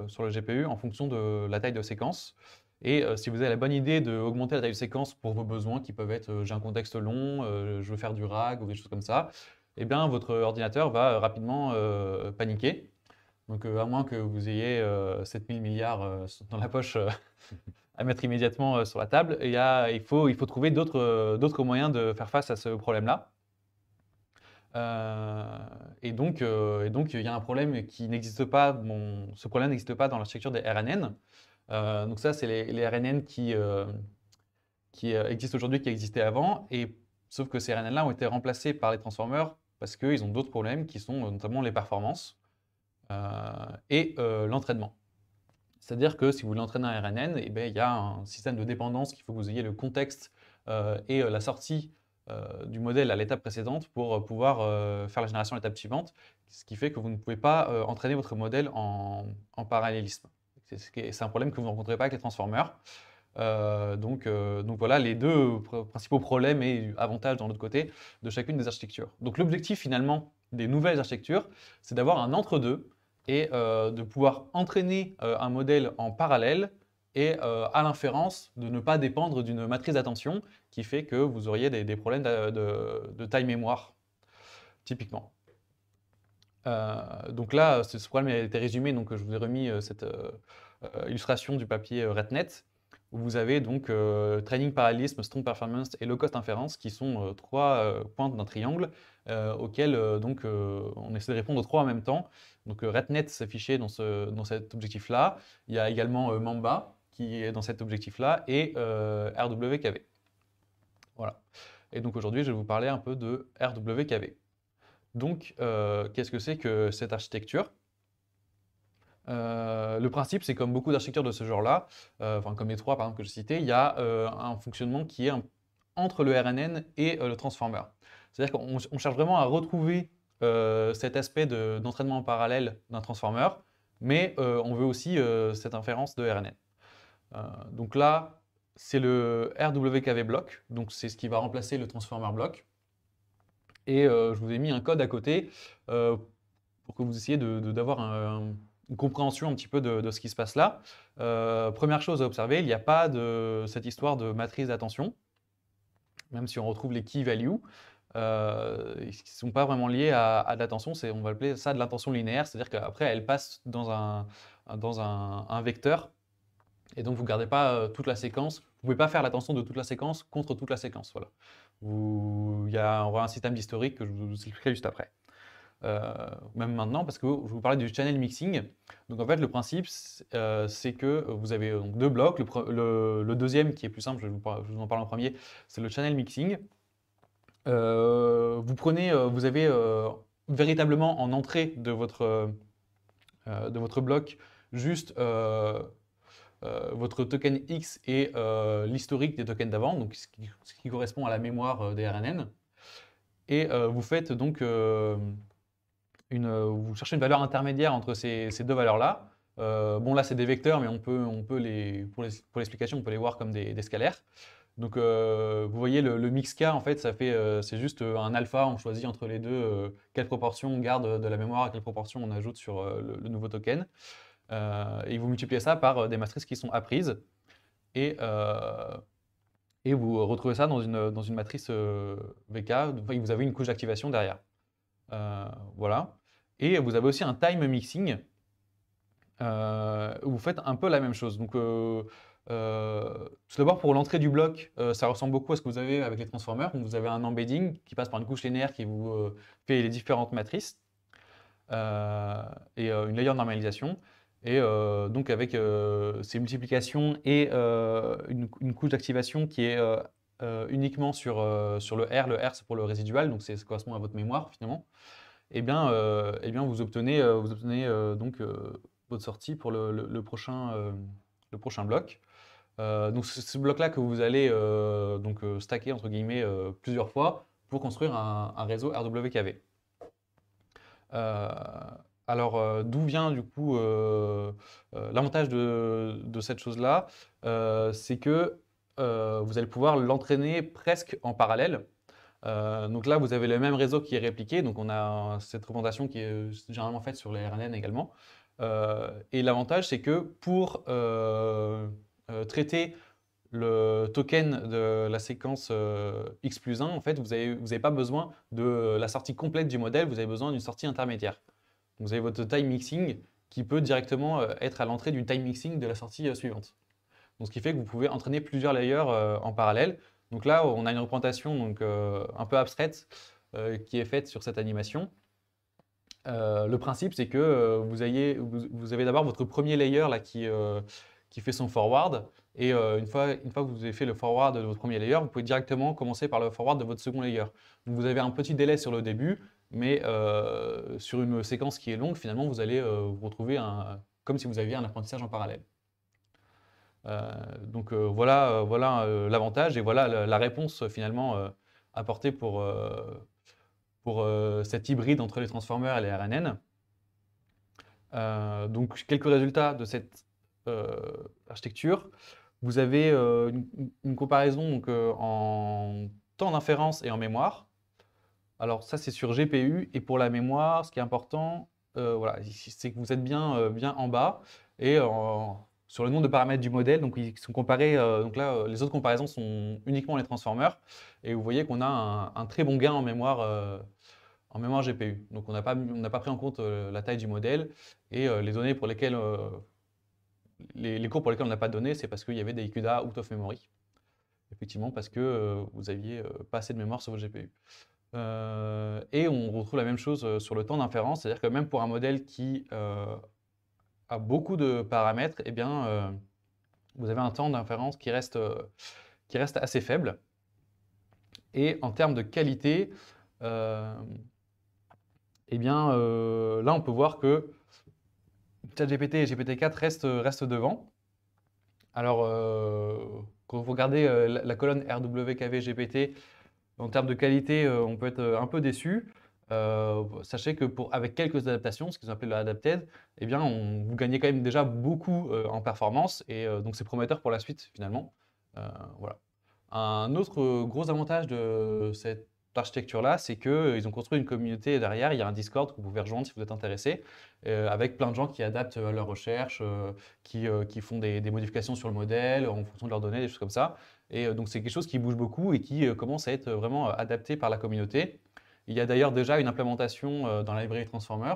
sur le GPU en fonction de la taille de séquence. Et si vous avez la bonne idée d'augmenter la taille de séquence pour vos besoins, qui peuvent être j'ai un contexte long, je veux faire du RAG ou des choses comme ça, eh bien votre ordinateur va rapidement paniquer donc, euh, à moins que vous ayez 7000 euh, milliards euh, dans la poche à mettre immédiatement sur la table, il, faut, trouver d'autres moyens de faire face à ce problème-là. et, donc, il y a un problème qui n'existe pas. Bon, ce problème n'existe pas dans l'architecture des RNN. donc ça, c'est les, RNN qui, qui existent aujourd'hui, qui existaient avant. Et sauf que ces RNN-là ont été remplacés par les transformers parce qu'ils ont d'autres problèmes qui sont notamment les performances. Euh, et euh, l'entraînement. C'est-à-dire que si vous l'entraînez entraîner un RNN, eh bien, il y a un système de dépendance qu'il faut que vous ayez le contexte euh, et la sortie du modèle à l'étape précédente pour pouvoir faire la génération à l'étape suivante, ce qui fait que vous ne pouvez pas entraîner votre modèle en, parallélisme. C'est un problème que vous ne rencontrez pas avec les transformers. donc, donc voilà les deux principaux problèmes et avantages dans l'autre côté de chacune des architectures. Donc l'objectif finalement des nouvelles architectures, c'est d'avoir un entre-deux et euh, de pouvoir entraîner euh, un modèle en parallèle et euh, à l'inférence de ne pas dépendre d'une matrice d'attention qui fait que vous auriez des, problèmes de, taille mémoire, typiquement. donc là, ce problème a été résumé, donc je vous ai remis cette illustration du papier RedNet, où vous avez donc Training Parallelism, Strong Performance et Low Cost Inference, qui sont trois pointes d'un triangle, auxquels donc on essaie de répondre aux trois en même temps, donc euh, RedNet s'affichait dans, cet objectif-là. Il y a également euh, Mamba qui est dans cet objectif-là et euh, RWKV. Voilà. Et donc aujourd'hui, je vais vous parler un peu de RWKV. Donc, qu'est-ce que c'est que cette architecture le principe, c'est comme beaucoup d'architectures de ce genre-là, enfin comme les trois par exemple que je citais, il y a un fonctionnement qui est entre le RNN et le transformer. C'est-à-dire qu'on cherche vraiment à retrouver euh, cet aspect d'entraînement en parallèle d'un transformer, mais euh, on veut aussi euh, cette inférence de RNN. donc là, c'est le RWKV block, donc c'est ce qui va remplacer le transformer block. Et je vous ai mis un code à côté pour que vous essayiez d'avoir une compréhension un petit peu de, ce qui se passe là. première chose à observer, il n'y a pas de cette histoire de matrice d'attention, même si on retrouve les key values qui euh, ne sont pas vraiment liées à, à de l'attention. On va appeler ça de l'attention linéaire, c'est-à-dire qu'après, elle passe dans un, dans un, vecteur. Et donc, vous ne gardez pas euh, toute la séquence. Vous ne pouvez pas faire l'attention de toute la séquence contre toute la séquence. Voilà. Vous, il y a un système d'historique que je vous expliquerai juste après. Euh, même maintenant, parce que je vous parlais du channel mixing. Donc en fait, le principe, c'est que vous avez deux blocs. Le, deuxième, qui est plus simple, je vous en parle en premier, c'est le channel mixing. Euh, vous prenez, euh, vous avez euh, véritablement en entrée de votre, de votre bloc juste votre token X et l'historique des tokens d'avant, donc ce qui, correspond à la mémoire des RNN. Et vous faites donc une, vous cherchez une valeur intermédiaire entre ces, ces deux valeurs-là. bon, là, c'est des vecteurs, mais on peut, on peut les, pour l'explication, on peut les voir comme des scalaires. Donc euh, vous voyez le, mix K en fait ça fait euh, c'est juste euh, un alpha, on choisit entre les deux quelle proportion on garde de la mémoire et quelle proportion on ajoute sur le, nouveau token. et vous multipliez ça par des matrices qui sont apprises. Et et vous retrouvez ça dans une, dans une matrice bk VK, vous avez une couche d'activation derrière. voilà. Et vous avez aussi un time mixing, où vous faites un peu la même chose. Donc, euh, tout d'abord, pour l'entrée du bloc, euh, ça ressemble beaucoup à ce que vous avez avec les transformers. vous avez un embedding qui passe par une couche linéaire qui vous euh, fait les différentes matrices et une layer de normalisation. Et donc, avec ces multiplications et une, couche d'activation qui est uniquement sur, sur le R, le R c'est pour le résidual, donc c'est correspond à votre mémoire finalement, et eh bien, et eh bien vous obtenez, vous obtenez donc votre sortie pour le prochain, le prochain bloc. Euh, donc ce bloc-là que vous allez euh, donc euh, stacker entre guillemets plusieurs fois pour construire un, réseau RWKV. alors d'où vient du coup l'avantage de, de, cette chose-là C'est que vous allez pouvoir l'entraîner presque en parallèle. donc là, vous avez le même réseau qui est répliqué. Donc on a cette représentation qui est généralement faite sur les RNN également. et l'avantage, c'est que pour euh, traiter le token de la séquence euh, x plus 1, en fait, vous n'avez vous avez pas besoin de la sortie complète du modèle, vous avez besoin d'une sortie intermédiaire. vous avez votre time mixing qui peut directement euh, être à l'entrée du time mixing de la sortie suivante. Donc, ce qui fait que vous pouvez entraîner plusieurs layers en parallèle. Donc là, on a une représentation donc, un peu abstraite qui est faite sur cette animation. le principe, c'est que vous, ayez, vous, avez d'abord votre premier layer là, qui, qui fait son forward. Et euh, une, fois, une fois que vous avez fait le forward de votre premier layer, vous pouvez directement commencer par le forward de votre second layer. vous avez un petit délai sur le début, mais euh, sur une séquence qui est longue, finalement, vous allez euh, vous retrouver un, comme si vous aviez un apprentissage en parallèle. donc voilà voilà l'avantage et voilà la, réponse finalement apportée pour, pour cette hybride entre les transformers et les RNN. donc quelques résultats de cette euh, architecture. Vous avez euh, une, comparaison donc, euh, en temps d'inférence et en mémoire. Alors ça, c'est sur GPU. Et pour la mémoire, ce qui est important, voilà, c'est que vous êtes bien, bien en bas et sur le nombre de paramètres du modèle. Donc ils sont comparés. donc là, les autres comparaisons sont uniquement les transformers. Et vous voyez qu'on a un, très bon gain en mémoire. en mémoire GPU. Donc on n'a pas, pas pris en compte la taille du modèle et les données pour lesquelles les, cours pour lesquels on n'a pas donné, c'est parce qu'il y avait des CUDA out of memory. Effectivement, parce que euh, vous n'aviez euh, pas assez de mémoire sur votre GPU. Euh, et on retrouve la même chose sur le temps d'inférence, c'est-à-dire que même pour un modèle qui a beaucoup de paramètres, et eh bien, vous avez un temps d'inférence qui reste, qui reste assez faible. Et en termes de qualité, et eh bien, là, on peut voir que ChatGPT et GPT-4 euh, restent, devant. Alors, euh, quand vous regardez euh, la, colonne RWKV GPT, en termes de qualité, on peut être un peu déçu. sachez que pour, avec quelques adaptations, ce qu'ils appellent l'adapted, eh on, vous gagnez quand même déjà beaucoup en performance et donc c'est prometteur pour la suite finalement. voilà. Un autre gros avantage de cette architecture-là, c'est qu'ils euh, ils ont construit une communauté derrière. Il y a un Discord que vous pouvez rejoindre si vous êtes intéressé, euh, avec plein de gens qui adaptent euh, leurs recherches, qui, font des, modifications sur le modèle en fonction de leurs données, des choses comme ça. Et donc, c'est quelque chose qui bouge beaucoup et qui commence à être vraiment adapté par la communauté. Il y a d'ailleurs déjà une implémentation dans la librairie Transformer.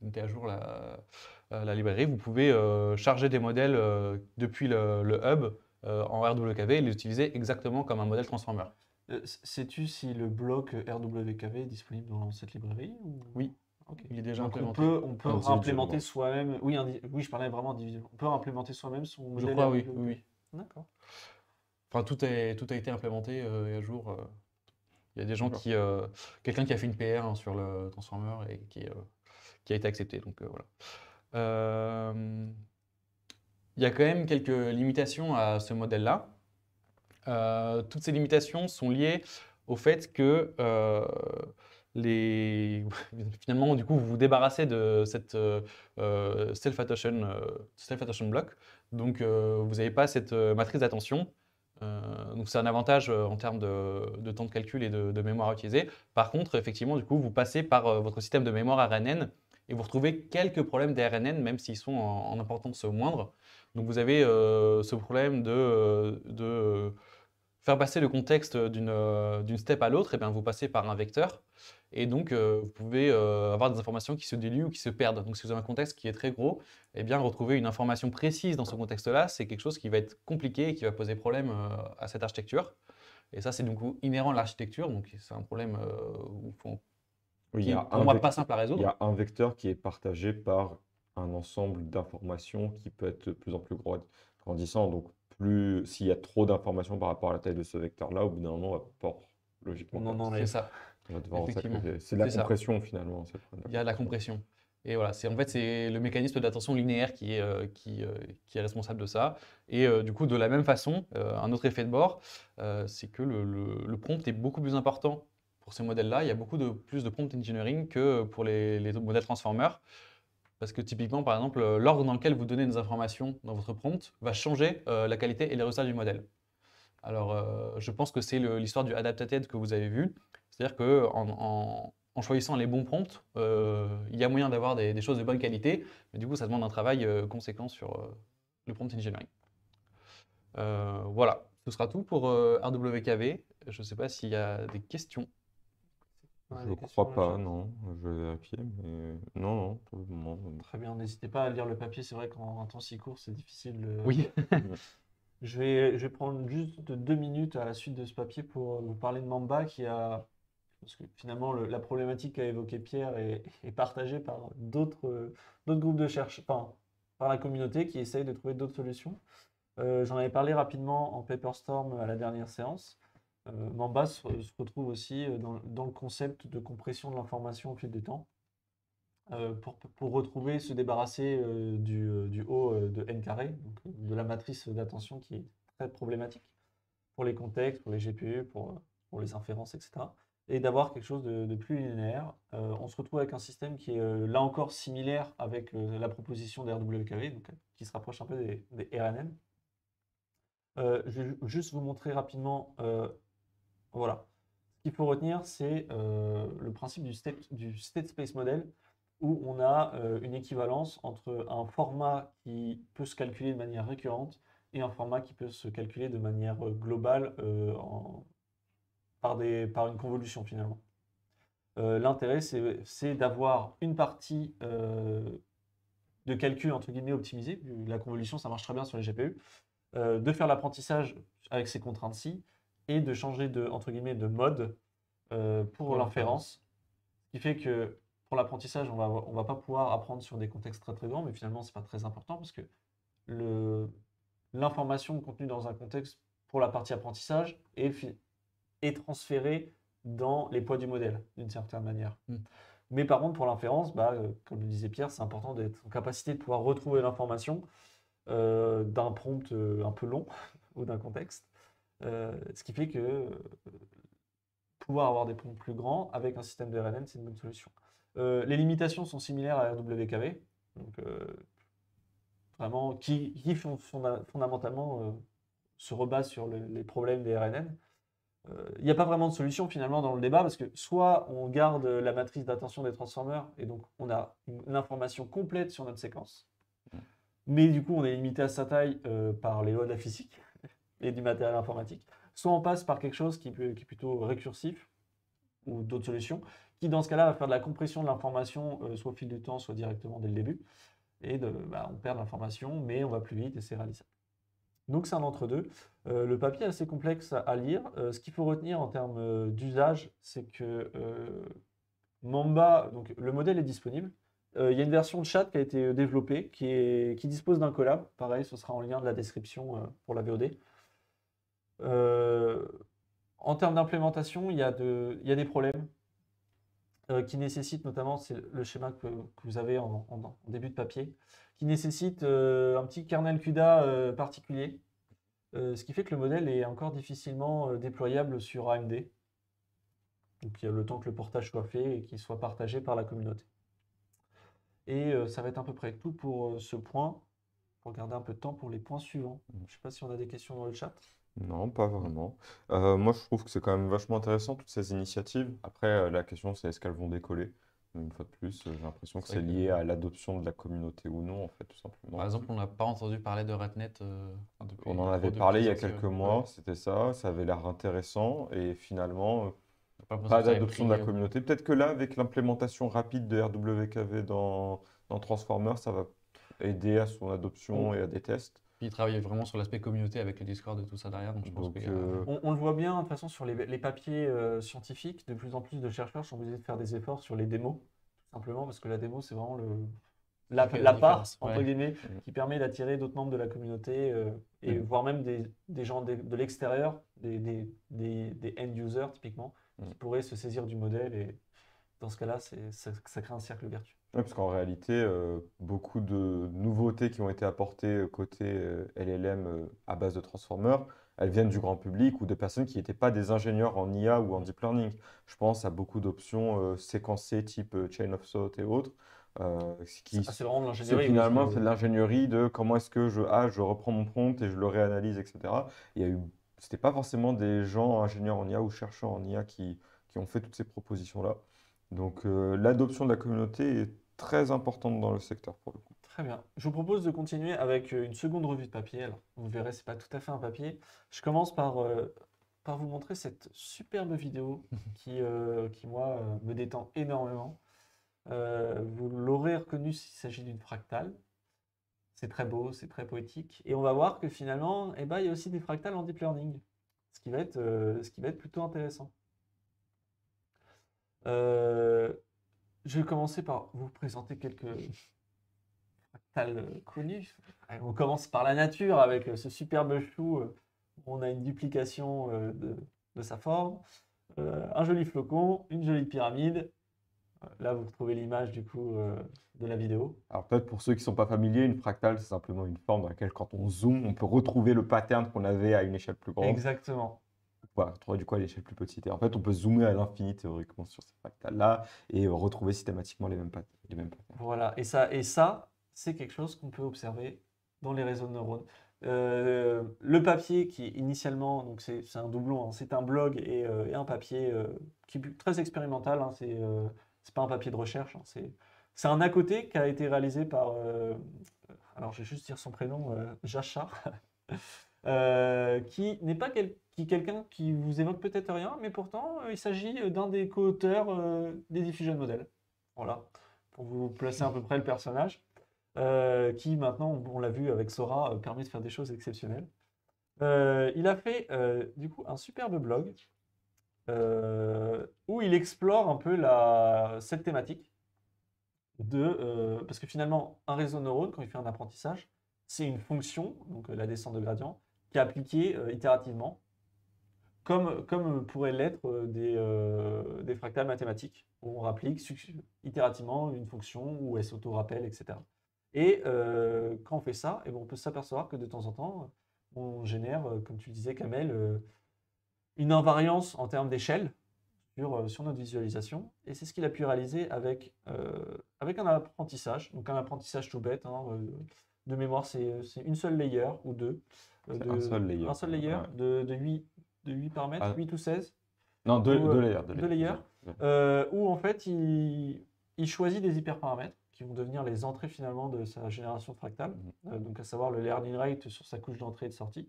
Vous mettez à jour la, librairie. Vous pouvez charger des modèles depuis le, le hub en RWKV et les utiliser exactement comme un modèle Transformer. Euh, sais-tu si le bloc RWKV est disponible dans cette librairie Oui. Il est déjà implémenté. On peut, on ah, implémenter soi-même. Oui, oui, je parlais vraiment individuellement. On peut implémenter soi-même son modèle. Je crois, oui. oui, D'accord. Enfin, tout, est, tout a été implémenté euh, et à jour. Euh. Il y a des gens qui. Quelqu'un qui a fait une PR hein, sur le Transformer et qui, qui a été accepté. Donc voilà. Il y a quand même quelques limitations à ce modèle-là. Euh, toutes ces limitations sont liées au fait que euh, les... finalement, du coup, vous vous débarrassez de cette euh, self-attention self block. Donc, vous n'avez pas cette matrice d'attention. donc, c'est un avantage en termes de, temps de calcul et de, de, mémoire utilisée. Par contre, effectivement, du coup, vous passez par votre système de mémoire RNN et vous retrouvez quelques problèmes d'RNN, même s'ils sont en, importance moindre. Donc, vous avez ce problème de faire passer le contexte d'une euh, step à l'autre, eh vous passez par un vecteur. Et donc, euh, vous pouvez euh, avoir des informations qui se diluent ou qui se perdent. Donc, si vous avez un contexte qui est très gros, et eh bien retrouver une information précise dans ce contexte-là, c'est quelque chose qui va être compliqué et qui va poser problème à cette architecture. Et ça, c'est du inhérent à l'architecture. Donc, c'est un problème où on... qui, pas simple à résoudre. Il y a un vecteur qui est partagé par un ensemble d'informations qui peut être de plus en plus grandissant. Donc, plus s'il y a trop d'informations par rapport à la taille de ce vecteur-là, au bout d'un moment, on va pas logiquement. Non, non, c'est ça. C'est de la compression finalement. Hein, Il y a de la compression. Et voilà, c'est en fait c'est le mécanisme d'attention linéaire qui est, euh, euh, qui, est responsable de ça. Et euh, du coup, de la même façon, un autre effet de bord, c'est que le, prompt est beaucoup plus important pour ces modèles-là. Il y a beaucoup de, plus de prompt engineering que pour les, les modèles transformers. Parce que typiquement, par exemple, euh, l'ordre dans lequel vous donnez des informations dans votre prompt va changer euh, la qualité et les résultats du modèle. Alors, euh, je pense que c'est l'histoire du adaptated que vous avez vu. C'est-à-dire qu'en choisissant les bons prompts, il y a moyen d'avoir des, choses de bonne qualité, mais du coup, ça demande un travail conséquent sur le prompt engineering. voilà, ce sera tout pour RWKV. Je ne sais pas s'il y a des questions je ne crois pas, non. Je vais vérifier, mais non, non, pour le moment. Très bien, n'hésitez pas à lire le papier. C'est vrai qu'en temps si court, c'est difficile. Oui. je, vais, je prendre juste deux minutes à la suite de ce papier pour euh, vous parler de Mamba qui a. Parce que finalement, la problématique qu'a évoquée Pierre est, partagée par d'autres euh, groupes de chercheurs, enfin, par la communauté qui essaye de trouver d'autres solutions. Euh, j'en avais parlé rapidement en Paperstorm à la dernière séance. Euh, Mamba se, retrouve aussi euh, dans, le concept de compression de l'information au fil du temps euh, pour, retrouver, se débarrasser du, haut de n carré, de la matrice d'attention qui est très problématique pour les contextes, pour les GPU, pour, les inférences, etc. Et d'avoir quelque chose de, plus linéaire. on se retrouve avec un système qui est là encore similaire avec la proposition d'RWKV, donc, qui se rapproche un peu des, des RNN. je vais juste vous montrer rapidement voilà. Ce qu'il faut retenir, c'est euh, le principe du, state space model où on a euh, une équivalence entre un format qui peut se calculer de manière récurrente et un format qui peut se calculer de manière euh, globale par, une convolution finalement. L'intérêt, c'est d'avoir une partie de calcul entre guillemets optimisé, la convolution ça marche très bien sur les GPU, de faire l'apprentissage avec ces contraintes-ci, et de changer de, entre guillemets, de mode euh, pour l'inférence. Ce qui fait que pour l'apprentissage, on va, on va pas pouvoir apprendre sur des contextes très très grands, mais finalement, n'est pas très important parce que l'information contenue dans un contexte pour la partie apprentissage est, est transférée dans les poids du modèle, d'une certaine manière. Hmm. Mais par contre, pour l'inférence, bah, euh, comme le disait Pierre, c'est important d'être en capacité de pouvoir retrouver l'information euh, d'un prompt un peu long ou d'un contexte euh, ce qui fait que euh, pouvoir avoir des ponts plus grands avec un système de RNN, c'est une bonne solution. Euh, les limitations sont similaires à RWKV. Donc, vraiment, qui, fondamentalement se rebat sur les problèmes des RNN. Il n'y a pas vraiment de solution finalement dans le débat parce que soit on garde la matrice d'attention des transformeurs et donc on a une information complète sur notre séquence, mm. mais du coup on est limité à sa taille par les lois de la physique et du matériel informatique. Soit on passe par quelque chose qui, est plutôt récursif ou d'autres solutions, qui dans ce cas-là va faire de la compression de l'information, euh, soit au fil du temps, soit directement dès le début. Et bah, on perd l'information, mais on va plus vite et c'est réalisable. Donc c'est un entre-deux. Euh, le papier est assez complexe à lire. Euh, ce qu'il faut retenir en termes d'usage, c'est que Mamba, donc le modèle est disponible. Il y a une version de chat qui a été développée, qui, qui dispose d'un collab. Pareil, ce sera en lien de la description pour la VOD. Euh, en termes d'implémentation, il, y a des problèmes euh, qui nécessitent notamment, c'est le schéma que, vous avez en, début de papier, qui nécessite euh, un petit kernel CUDA particulier, ce qui fait que le modèle est encore difficilement déployable sur AMD. Donc il y a le temps que le portage soit fait et qu'il soit partagé par la communauté. Et ça va être à peu près tout pour ce point. Pour garder un peu de temps pour les points suivants. Je ne sais pas si on a des questions dans le chat. Non, pas vraiment. Euh, moi, je trouve que c'est quand même vachement intéressant toutes ces initiatives. Après, euh, la question, c'est est-ce qu'elles vont décoller? Une fois de plus, euh, j'ai l'impression que C'est lié à l'adoption de la communauté ou non, en fait, tout simplement. Par exemple, on n'a pas entendu parler de RatNet On en avait parlé il y a quelques mois, c'était ça, ça avait l'air intéressant, et finalement, pas d'adoption de la communauté. Peut-être que là, avec l'implémentation rapide de RWKV dans, dans Transformer, ça va aider à son adoption et à des tests il vraiment sur l'aspect communauté avec le Discord et tout ça derrière. Donc je pense que, euh, euh, on, le voit bien de toute façon sur les, papiers euh, scientifiques. De plus en plus de chercheurs sont obligés de faire des efforts sur les démos, simplement parce que la démo c'est vraiment le la, part entre guillemets mm. qui permet d'attirer d'autres membres de la communauté et mm. voire même des, gens de, l'extérieur, des, end users typiquement, mm. qui pourraient se saisir du modèle et dans ce cas-là, c'est ça crée un cercle vertueux. Oui, parce qu'en réalité, euh, beaucoup de nouveautés qui ont été apportées euh, côté euh, LLM à base de transformers, elles viennent du grand public ou de personnes qui n'étaient pas des ingénieurs en IA ou en deep learning. Je pense à beaucoup d'options séquencées type chain of thought et autres. Ce qui, ah, c'est vraiment de l'ingénierie. Finalement, c'est de l'ingénierie de comment est-ce que je, ah, je reprends mon prompt et je le réanalyse, etc. Il y a eu, c'était pas forcément des gens ingénieurs en IA ou chercheurs en IA qui, qui ont fait toutes ces propositions-là. Donc l'adoption de la communauté est très importante dans le secteur pour le coup. Très bien. Je vous propose de continuer avec euh, une seconde revue de papier. Alors, vous verrez, c'est pas tout à fait un papier. Je commence par, euh, par vous montrer cette superbe vidéo qui, euh, qui moi, me détend énormément. vous l'aurez reconnu s'il s'agit d'une fractale. C'est très beau, c'est très poétique. Et on va voir que finalement, eh ben, il y a aussi des fractales en deep learning, ce qui va être, ce qui va être plutôt intéressant. Euh, je vais commencer par vous présenter quelques fractales connues. On commence par la nature avec euh, ce superbe chou. Euh, on a une duplication euh, de, sa forme. un joli flocon, une jolie pyramide. Là, vous retrouvez l'image du coup de la vidéo. Alors peut-être pour ceux qui ne sont pas familiers, une fractale, c'est simplement une forme dans laquelle quand on zoome, on peut retrouver le pattern qu'on avait à une échelle plus grande. Exactement voilà, du coup à l'échelle plus petite. Et en fait, on peut zoomer à l'infini théoriquement sur ces fractales-là et euh, retrouver systématiquement les mêmes, pattes les mêmes Voilà, et ça, et ça c'est quelque chose qu'on peut observer dans les réseaux de neurones. Euh, le papier qui initialement, donc c'est un doublon, hein, c'est un blog et, euh, et un papier qui est très expérimental, hein, c'est pas un papier de recherche, hein, c'est un à côté qui a été réalisé par, alors je vais juste dire son prénom, Jachar, qui n'est pas quelqu'un qui quelqu'un qui vous évoque peut-être rien, mais pourtant, euh, il s'agit euh, d'un des co-auteurs euh, des Diffusion models. Voilà, pour vous placer à peu près le personnage, qui maintenant, on l'a vu avec Sora, permet de faire des choses exceptionnelles. il a fait du coup un superbe blog où il explore un peu cette thématique de parce que finalement un réseau de neurones quand il fait un apprentissage c'est une fonction donc la descente de gradient qui est appliquée itérativement comme, comme pourraient l'être euh, des, euh, des, fractales mathématiques, où on rapplique itérativement une fonction, où elle s'auto-rappelle, etc. Et euh, quand on fait ça, et eh ben, on peut s'apercevoir que de temps en temps, on génère, comme tu le disais Kamel, une invariance en termes d'échelle sur, sur, notre visualisation. Et c'est ce qu'il a pu réaliser avec, avec un apprentissage, donc un apprentissage tout bête. Hein, de mémoire, c'est une seule layer ou deux. De, un seul layer. Un seul layer de, de 8 de 8 paramètres, 8 ah. ou 16. Non, deux, euh, layers. Deux euh, où en fait, il, choisit des hyperparamètres qui vont devenir les entrées finalement de sa génération fractale, mhm. euh, donc à savoir le learning rate sur sa couche d'entrée et de sortie.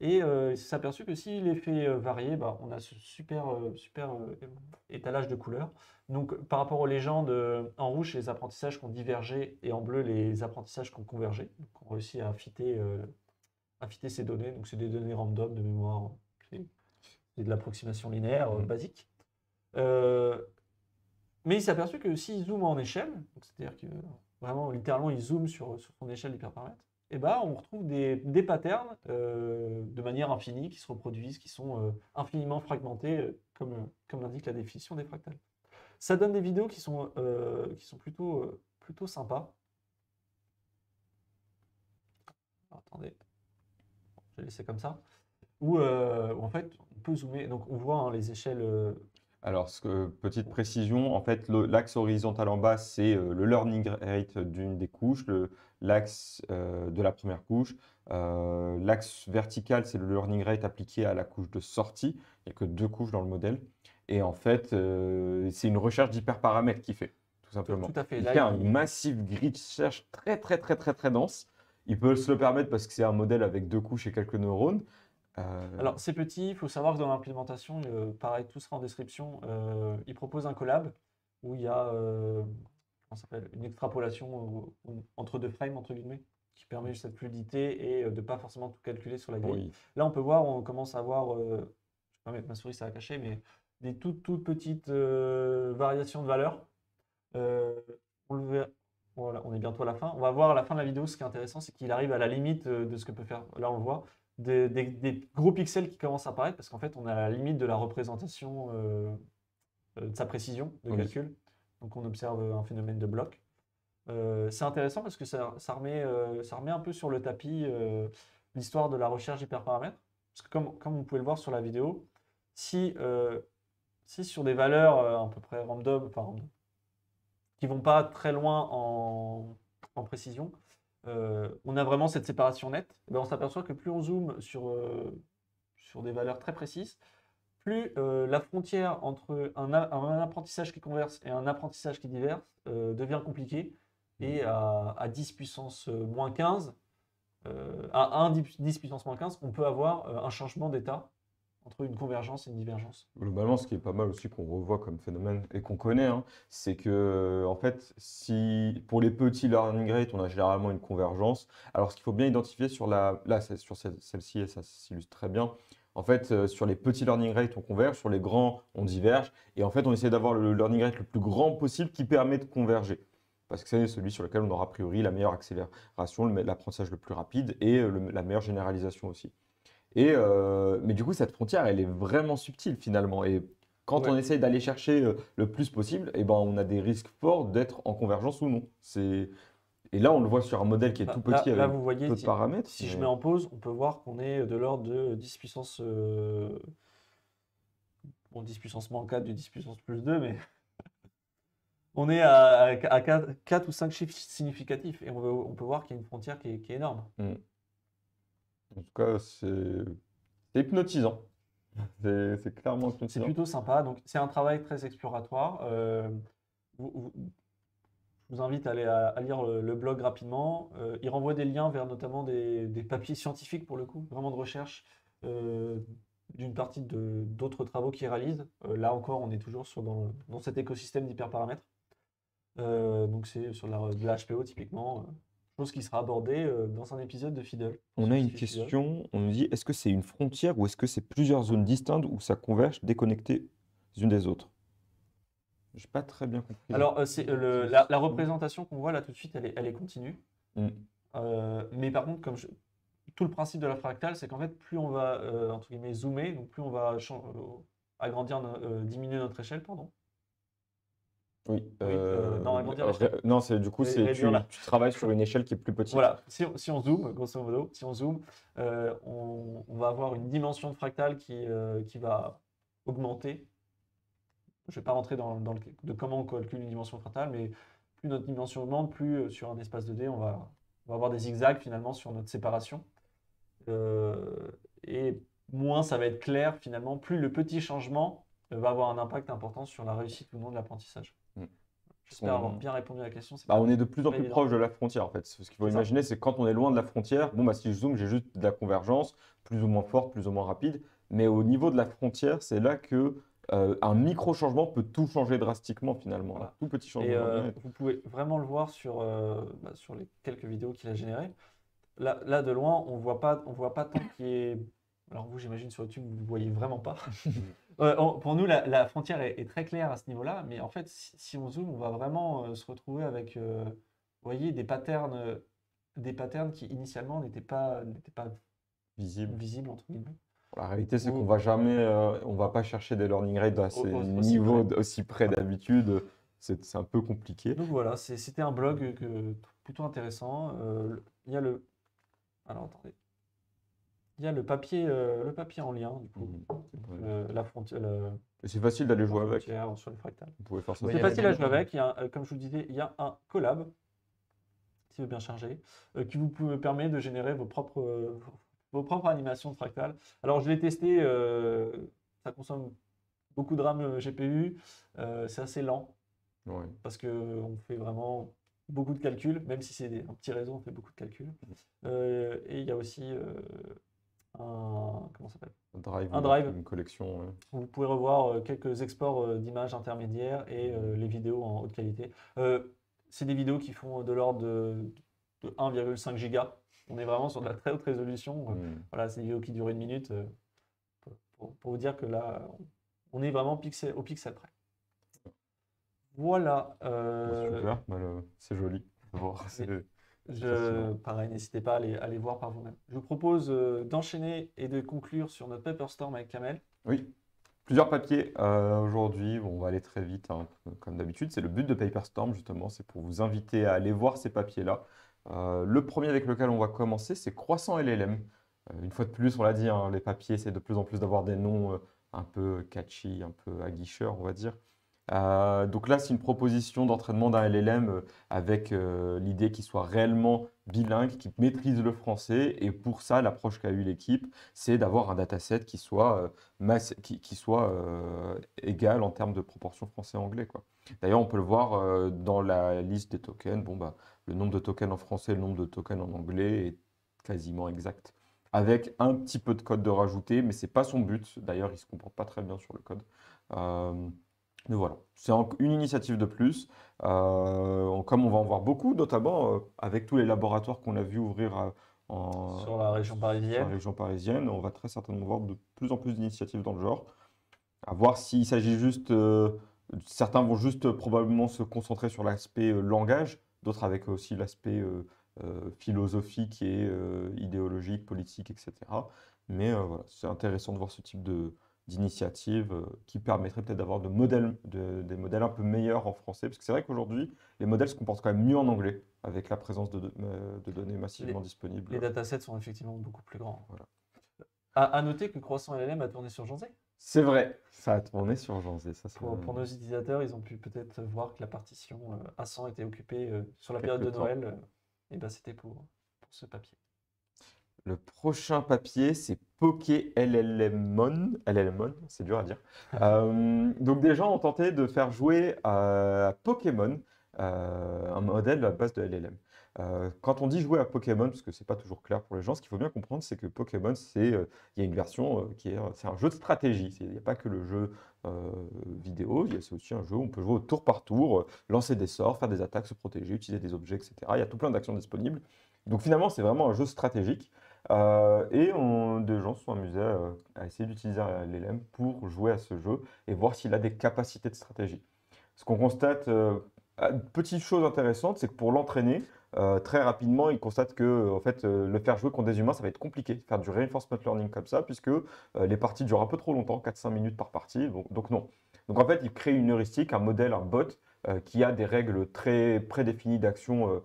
Et il s'est aperçu que s'il les fait varier, bah, on a ce super, super étalage de couleurs. Donc par rapport aux légendes, en rouge, les apprentissages qui ont divergé et en bleu, les apprentissages qui ont convergé. Donc on réussit à fitter, à fitter ces données. Donc c'est des données random de mémoire de l'approximation linéaire euh, mm. basique. Euh, mais il s'est aperçu que s'il zoome en échelle, c'est-à-dire que vraiment littéralement il zoome sur, sur son échelle d'hyperparamètre, eh ben, on retrouve des, patterns euh, de manière infinie qui se reproduisent, qui sont infiniment fragmentés, comme, comme l'indique la définition des fractales. Ça donne des vidéos qui sont, qui sont plutôt, plutôt sympas. attendez, je vais laisser comme ça. Euh, où en fait on peut zoomer, donc on voit hein, les échelles euh, alors, petite précision, en fait, l'axe horizontal en bas, c'est euh, le learning rate d'une des couches, l'axe de la première couche. l'axe vertical, c'est le learning rate appliqué à la couche de sortie. Il n'y a que deux couches dans le modèle. Et en fait, c'est une recherche d'hyperparamètres qui fait, tout simplement. Tout, à fait. Il a un massif grid cherche très, très, très, très, très dense. Il peut se le permettre parce que c'est un modèle avec deux couches et quelques neurones, euh, Alors, c'est petit, il faut savoir que dans l'implémentation, euh, pareil, tout sera en description. Euh, il propose un collab où il y a une extrapolation entre deux frames, entre guillemets, qui permet cette fluidité et de ne pas forcément tout calculer sur la grille. Là, on peut voir, on commence à voir, je vais pas mettre ma souris, ça va cacher, mais des toutes, toutes petites variations de valeurs. on Voilà, on est bientôt à la fin. On va voir à la fin de la vidéo, ce qui est intéressant, c'est qu'il arrive à la limite de ce que peut faire. Là, on voit des, gros pixels qui commencent à apparaître parce qu'en fait, on a la limite de la représentation euh, euh, de sa précision de calcul. Donc, on observe un phénomène de bloc. Euh, c'est intéressant parce que ça, remet, ça remet un peu sur le tapis l'histoire de la recherche d'hyperparamètres. Parce que, comme, comme vous pouvez le voir sur la vidéo, si, si sur des valeurs à peu près random, enfin, random, qui vont pas très loin en, en précision, euh, on a vraiment cette séparation nette, eh ben, on s'aperçoit que plus on zoome sur, euh, des valeurs très précises, plus euh, la frontière entre un, apprentissage qui converse et un apprentissage qui diverse devient compliquée, et à, à, 10 puissance moins 15, à 1 10 puissance moins 15, on peut avoir un changement d'état entre une convergence et une divergence Globalement, ce qui est pas mal aussi qu'on revoit comme phénomène et qu'on connaît, hein, c'est que en fait, si pour les petits learning rates, on a généralement une convergence. Alors, ce qu'il faut bien identifier sur la, sur celle-ci, et ça s'illustre très bien. En fait, euh, sur les petits learning rates, on converge, sur les grands, on diverge. Et en fait, on essaie d'avoir le learning rate le plus grand possible qui permet de converger parce que c'est celui sur lequel on aura a priori la meilleure accélération, l'apprentissage le plus rapide et euh, la meilleure généralisation aussi. Et, euh, mais du coup, cette frontière, elle est vraiment subtile finalement. Et quand on essaye d'aller chercher euh, le plus possible, eh ben, on a des risques forts d'être en convergence ou non. C'est et là, on le voit sur un modèle qui est tout petit avec vous voyez, peu de paramètres. Si je mets en pause, on peut voir qu'on est de l'ordre de 10 puissance. Euh, bon, 10 puissance moins 4, du 10 puissance plus 2, mais. on est à, à, 4, ou 5 chiffres significatifs et on, peut voir qu'il y a une frontière qui est, énorme. Mm. En tout cas, c'est hypnotisant. C'est clairement hypnotisant. C'est plutôt sympa. Donc, c'est un travail très exploratoire. Euh, je vous invite à, aller lire le, blog rapidement. Euh, il renvoie des liens vers notamment des, papiers scientifiques, pour le coup, vraiment de recherche. Euh, d'une partie d'autres travaux qu'il réalise. là encore, on est toujours dans, cet écosystème d'hyperparamètres. donc c'est sur de la HPO typiquement qui sera abordée euh, dans un épisode de Fiddle. On a une question, on nous dit est-ce que c'est une frontière ou est-ce que c'est plusieurs zones distinctes où ça converge déconnectées les des autres Je pas très bien compris. Alors, euh, c'est, euh, la, représentation qu'on voit là tout de suite, elle est, continue. Mm. mais par contre, comme tout le principe de la fractale, c'est qu'en fait, plus on va, entre guillemets, zoomer, donc plus on va agrandir, diminuer notre échelle, pardon, oui. Euh, euh, non, c'est du coup, tu, travailles sur une échelle qui est plus petite. Voilà. Si, on zoome, grosso modo, si on zoome, euh, on, va avoir une dimension de fractale qui, qui va augmenter. Je ne vais pas rentrer dans, le, de comment on calcule une dimension fractale, mais plus notre dimension augmente, plus sur un espace 2D, on va, on va avoir des zigzags finalement sur notre séparation. et moins ça va être clair finalement, plus le petit changement va avoir un impact important sur la réussite ou non de l'apprentissage. J'espère avoir bien répondu à la question. Bah, on est de plus en plus proche de la frontière en fait. Ce qu'il faut imaginer, c'est quand on est loin de la frontière, bon bah si je zoome, j'ai juste de la convergence, plus ou moins forte, plus ou moins rapide. Mais au niveau de la frontière, c'est là que euh, un micro changement peut tout changer drastiquement finalement. Tout petit changement. Euh, vous pouvez vraiment le voir sur, euh, bah, sur les quelques vidéos qu'il a générées. Là, de loin, on voit pas, on voit pas tant qu'il est. Alors vous, j'imagine sur YouTube, vous ne voyez vraiment pas. Euh, pour nous, la, frontière est, très claire à ce niveau-là, mais en fait, si, on zoome, on va vraiment euh, se retrouver avec euh, voyez, des, patterns, des patterns qui initialement n'étaient pas, pas visibles. Visible, entre La réalité, c'est qu'on va jamais, on va pas chercher des learning rates à ces niveaux aussi près d'habitude. C'est un peu compliqué. Donc voilà, c'était un blog plutôt intéressant. Il y a le. Alors attendez. Il y a le papier, euh, le papier en lien, du coup. Mmh. la c'est facile d'aller jouer avec. Sur le C'est facile à jouer avec. Euh, comme je vous disais, il y a un collab, si vous bien chargé, euh, qui vous permet de générer vos propres, vos propres animations de fractal. Alors, je l'ai testé. ça consomme beaucoup de RAM GPU. c'est assez lent. Parce qu'on fait vraiment beaucoup de calculs, même si c'est un petit réseau, on fait beaucoup de calculs. Mmh. et il y a aussi un, comment drive, Une collection. Vous pouvez revoir euh, quelques exports euh, d'images intermédiaires et euh, mmh. les vidéos en haute qualité. c'est des vidéos qui font de l'ordre de, 1,5 giga. On est vraiment sur de la très haute résolution. Mmh. Voilà, c'est des vidéos qui durent une minute. Pour, vous dire que là, on est vraiment au pixel près. Voilà. Super, bah, c'est joli. Je, pareil, n'hésitez pas à aller, voir par vous-même. Je vous propose euh, d'enchaîner et de conclure sur notre paper storm avec Kamel. Oui, plusieurs papiers euh, aujourd'hui. on va aller très vite, hein, comme d'habitude. C'est le but de paper storm justement, c'est pour vous inviter à aller voir ces papiers-là. Euh, le premier avec lequel on va commencer, c'est Croissant LLM. une fois de plus, on l'a dit, hein, les papiers, c'est de plus en plus d'avoir des noms un peu catchy, un peu aguicheurs, on va dire. Euh, donc là, c'est une proposition d'entraînement d'un LLM euh, avec euh, l'idée qu'il soit réellement bilingue, qu'il maîtrise le français. Et pour ça, l'approche qu'a eu l'équipe, c'est d'avoir un dataset qui soit, égal en termes de proportion français-anglais. D'ailleurs, on peut le voir dans la liste des tokens. Bon, bah, le nombre de tokens en français, le nombre de tokens en anglais est quasiment exact. Avec un petit peu de code de rajouter, mais ce n'est pas son but. D'ailleurs, il ne se comporte pas très bien sur le code. Mais voilà, c'est une initiative de plus. Euh, comme on va en voir beaucoup, notamment euh, avec tous les laboratoires qu'on a vu ouvrir euh, en, sur la région parisienne. région parisienne, on va très certainement voir de plus en plus d'initiatives dans le genre. À voir s'il s'agit juste, certains vont juste probablement se concentrer sur l'aspect langage, d'autres avec aussi l'aspect philosophique et idéologique, politique, etc. Mais voilà, c'est intéressant de voir ce type de, d'initiatives euh, qui permettraient peut-être d'avoir de modèles, des modèles un peu meilleurs en français Parce que c'est vrai qu'aujourd'hui, les modèles se comportent quand même mieux en anglais avec la présence de, euh, données massivement disponibles. Les datasets sont effectivement beaucoup plus grands. Voilà. À, noter que Croissant LLM a tourné sur Jean C'est vrai, ça a tourné sur Jean Zé. pour, nos utilisateurs, ils ont pu peut-être voir que la partition euh, à 100 était occupée sur la période de Noël. et ben, c'était pour ce papier. Le prochain papier, c'est Poké LLMon, LLMon c'est dur à dire. Euh, donc des gens ont tenté de faire jouer à Pokémon euh, un modèle à base de LLM. Euh, quand on dit jouer à Pokémon, parce que c'est pas toujours clair pour les gens, ce qu'il faut bien comprendre, c'est que Pokémon, c'est il y a une version qui est c'est un jeu de stratégie. Il n'y a pas que le jeu vidéo, c'est aussi un jeu où on peut jouer au tour par tour, lancer des sorts, faire des attaques, se protéger, utiliser des objets, etc. Il y a tout plein d'actions disponibles. Donc finalement, c'est vraiment un jeu stratégique euh, et on, des gens se sont amusés euh, à, essayer d'utiliser euh, l'LM pour jouer à ce jeu et voir s'il a des capacités de stratégie. Ce qu'on constate, ah, petite chose intéressante, c'est que pour l'entraîner, très rapidement, il constate que en fait, le faire jouer contre des humains, ça va être compliqué. Faire du reinforcement learning comme ça, puisque les parties durent un peu trop longtemps, 4-5 minutes par partie, donc, donc, non. Donc en fait, il crée une heuristique, un modèle, un bot, qui a des règles très prédéfinies d'action,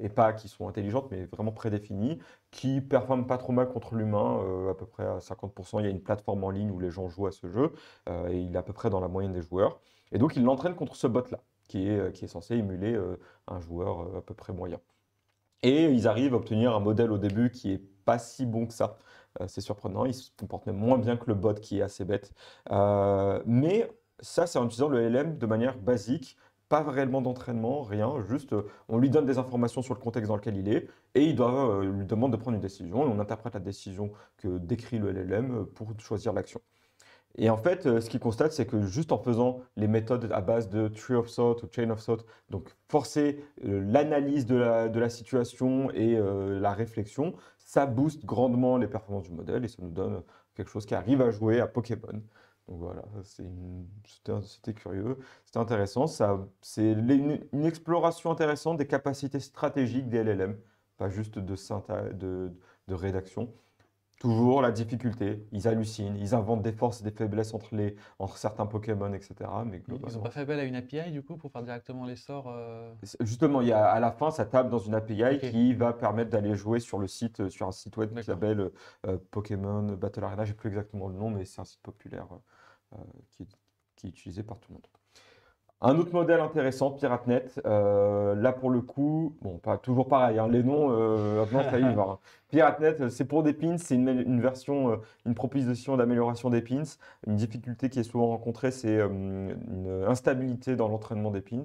et pas qui sont intelligentes, mais vraiment prédéfinies, qui performe pas trop mal contre l'humain, euh, à peu près à 50%. Il y a une plateforme en ligne où les gens jouent à ce jeu, euh, et il est à peu près dans la moyenne des joueurs. Et donc il l'entraîne contre ce bot-là, qui est, euh, qui est censé émuler un joueur à peu près moyen. Et ils arrivent à obtenir un modèle au début qui est pas si bon que ça. c'est surprenant, il se comporte même moins bien que le bot qui est assez bête. mais ça, c'est en utilisant le LM de manière basique pas réellement d'entraînement, rien, juste euh, on lui donne des informations sur le contexte dans lequel il est et il doit, euh, lui demande de prendre une décision et on interprète la décision que décrit le LLM euh, pour choisir l'action. Et en fait, ce qu'il constate, c'est que juste en faisant les méthodes à base de tree of thought ou chain of thought, donc forcer l'analyse de la, situation et la réflexion, ça booste grandement les performances du modèle et ça nous donne quelque chose qui arrive à jouer à Pokémon. Donc voilà, c'était curieux, c'était intéressant. C'est une, exploration intéressante des capacités stratégiques des LLM, pas juste de, de rédaction. Toujours la difficulté, ils hallucinent, ils inventent des forces, et des faiblesses entre, les, entre certains Pokémon, etc. Mais ils n'ont pas fait à une API du coup pour faire directement les sorts euh Justement, il y a, à la fin, ça tape dans une API qui va permettre d'aller jouer sur le site, euh, sur un site web qui s'appelle euh, Pokémon Battle Arena, Je n'ai plus exactement le nom, mais c'est un site populaire qui, est utilisé par tout le monde. Un autre modèle intéressant, PirateNet. Euh, là, pour le coup, bon, pas toujours pareil. Hein, les noms, euh, maintenant, ça y va. Hein. PirateNet, euh, c'est pour des pins. C'est une, version, une proposition d'amélioration des pins. Une difficulté qui est souvent rencontrée, c'est une instabilité dans l'entraînement des pins.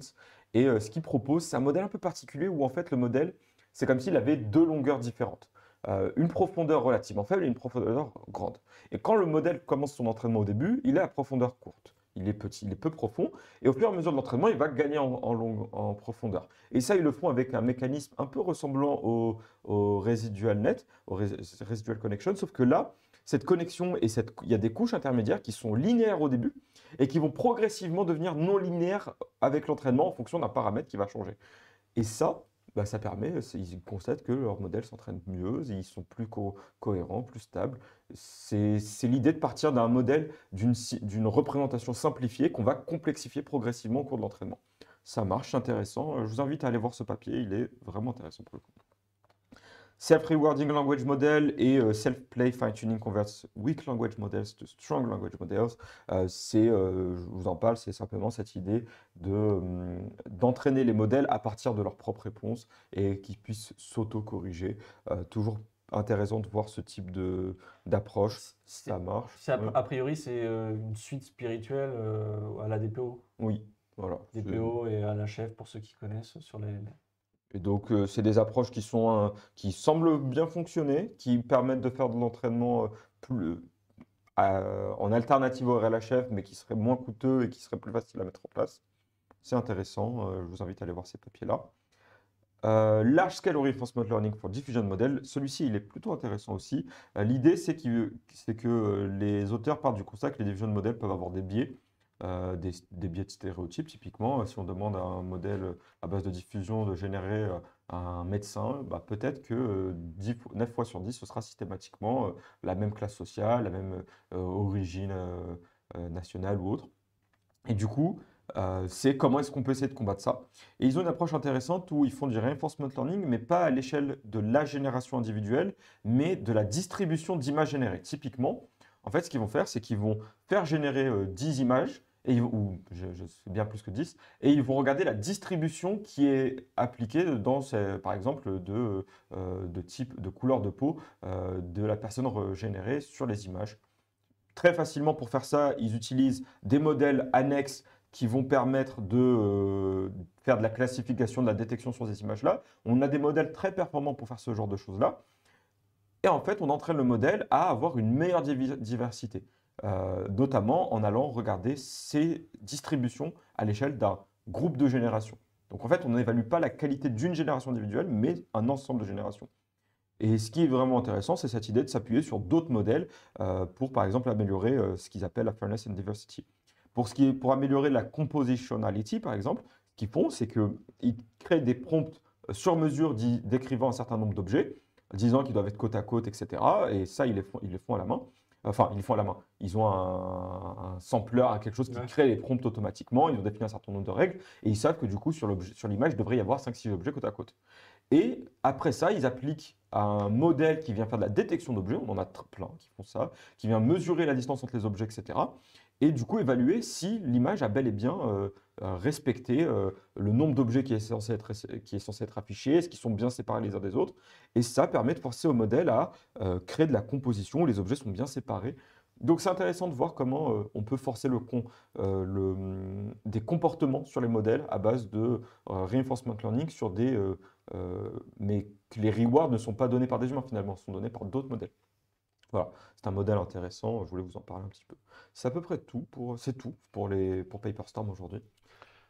Et ce qu'il propose, c'est un modèle un peu particulier où, en fait, le modèle, c'est comme s'il avait deux longueurs différentes. une profondeur relativement faible et une profondeur grande. Et quand le modèle commence son entraînement au début, il est à profondeur courte il est petit, il est peu profond. Et au fur et à mesure de l'entraînement, il va gagner en, en, en profondeur. Et ça, ils le font avec un mécanisme un peu ressemblant au, au residual net, au residual connection, sauf que là, cette connexion et cette, il y a des couches intermédiaires qui sont linéaires au début et qui vont progressivement devenir non linéaires avec l'entraînement en fonction d'un paramètre qui va changer. Et ça, bah, ça permet, euh, ils constatent que leurs modèles s'entraînent mieux, ils sont plus cohérents, plus stables. C'est l'idée de partir d'un modèle, d'une représentation simplifiée qu'on va complexifier progressivement au cours de l'entraînement. Ça marche, intéressant. Je vous invite à aller voir ce papier, il est vraiment intéressant pour le coup. Self-Rewarding Language Model et euh, Self-Play Fine-Tuning Converts Weak Language Models to Strong Language Models. Euh, c'est, euh, je vous en parle, c'est simplement cette idée de, hum, d'entraîner les modèles à partir de leurs propres réponses et qu'ils puissent s'auto-corriger. toujours intéressant de voir ce type de, d'approche. Ça marche. a, priori, c'est une suite spirituelle à la DPO. Oui, voilà. DPO et à la chef, pour ceux qui connaissent, sur les et donc, euh, c'est des approches qui, sont, euh, qui semblent bien fonctionner, qui permettent de faire de l'entraînement euh, en alternative au RLHF, mais qui serait moins coûteux et qui serait plus facile à mettre en place. C'est intéressant, je vous invite à aller voir ces papiers-là. large Scale Reinforcement Learning for Diffusion Model, celui-ci il est plutôt intéressant aussi. L'idée c'est que les auteurs partent du constat que les diffusion modèles peuvent avoir des biais euh, des, biais de stéréotypes. Typiquement, euh, si on demande à un modèle euh, à base de diffusion de générer un médecin, bah, peut-être que 9 fois sur 10, ce sera systématiquement la même classe sociale, la même origine nationale ou autre. Et du coup, c'est comment est-ce qu'on peut essayer de combattre ça. Et ils ont une approche intéressante où ils font du reinforcement learning, mais pas à l'échelle de la génération individuelle, mais de la distribution d'images générées. Typiquement, en fait, ce qu'ils vont faire, c'est qu'ils vont faire générer 10 images et ou je, sais bien plus que 10, et ils vont regarder la distribution qui est appliquée dans, par exemple, de, euh, de, type, de couleur de peau euh, de la personne régénérée sur les images. Très facilement pour faire ça, ils utilisent des modèles annexes qui vont permettre de euh, faire de la classification, de la détection sur ces images-là. On a des modèles très performants pour faire ce genre de choses-là. Et en fait, on entraîne le modèle à avoir une meilleure diversité. Euh, notamment en allant regarder ces distributions à l'échelle d'un groupe de générations. Donc en fait, on n'évalue pas la qualité d'une génération individuelle, mais un ensemble de générations. Et ce qui est vraiment intéressant, c'est cette idée de s'appuyer sur d'autres modèles euh, pour, par exemple, améliorer euh, ce qu'ils appellent la fairness and diversity. Pour, ce qui est, pour améliorer la compositionality, par exemple, ce qu'ils font, c'est qu'ils créent des prompts sur mesure décrivant un certain nombre d'objets, disant qu'ils doivent être côte à côte, etc. Et ça, ils les ils les font à la main. Enfin, ils font à la main. Ils ont un, un à quelque chose qui crée les prompts automatiquement. Ils ont défini un certain nombre de règles et ils savent que du coup, sur l'image, il devrait y avoir 5-6 objets côte à côte. Et après ça, ils appliquent un modèle qui vient faire de la détection d'objets, on en a plein qui font ça, qui vient mesurer la distance entre les objets, etc. Et du coup évaluer si l'image a bel et bien euh, euh, respecté euh, le nombre d'objets qui, est censé être, qui est censé être affiché, est-ce qu'ils sont bien séparés les uns des autres. Et ça permet de forcer au modèle à créer de la composition où les objets sont bien séparés. Donc c'est intéressant de voir comment on peut forcer le con, le, mm, des comportements sur les modèles à base de reinforcement learning sur des... mais les rewards ne sont pas donnés par des humains finalement, sont donnés par d'autres modèles. Voilà, c'est un modèle intéressant, je voulais vous en parler un petit peu. C'est à peu près tout pour, c'est tout pour, les, pour PaperStorm aujourd'hui.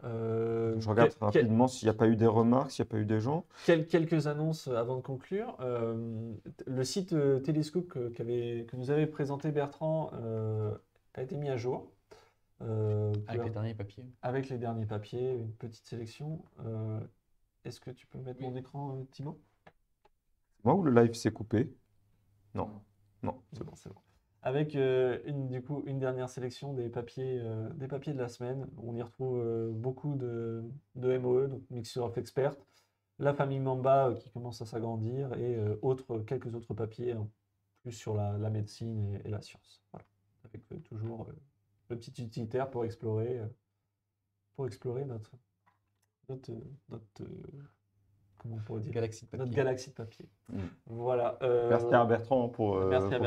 Euh, je regarde rapidement s'il n'y a pas eu des remarques, s'il n'y a pas eu des gens. quelques annonces avant de conclure. Euh, le site euh, Telescope que, nous avait présenté Bertrand a été mis à jour. avec les derniers papiers. Avec les derniers papiers, une petite sélection. Est-ce que tu peux mettre mon écran, Thibaut moi le live s'est coupé Non. Non, c'est bon, c'est bon. Avec euh, une, du coup, une dernière sélection des papiers, euh, des papiers de la semaine. On y retrouve euh, beaucoup de, de MOE, donc Mixture of Experts, la famille Mamba qui commence à s'agrandir et autres, quelques autres papiers hein, plus sur la, médecine et, la science. Voilà. Avec toujours le petit utilitaire pour explorer, pour explorer notre, notre comment Notre galaxie de papier. Mm. Voilà. Euh, merci à Bertrand pour, euh, cette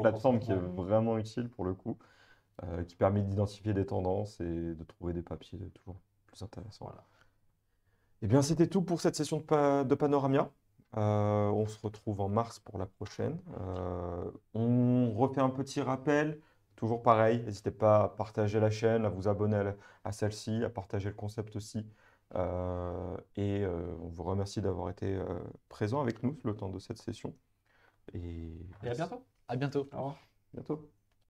plateforme qui est vraiment utile pour le coup, euh, qui permet d'identifier des tendances et de trouver des papiers toujours plus intéressants. Voilà. Eh bien, c'était tout pour cette session de, Panoramia. Euh, on se retrouve en mars pour la prochaine. on refait un petit rappel. Toujours pareil, n'hésitez pas à partager la chaîne, à vous abonner à celle-ci, à partager le concept aussi. Euh, et euh, on vous remercie d'avoir été euh, présent avec nous le temps de cette session. Et, et à bientôt. À bientôt. Au revoir. Bientôt.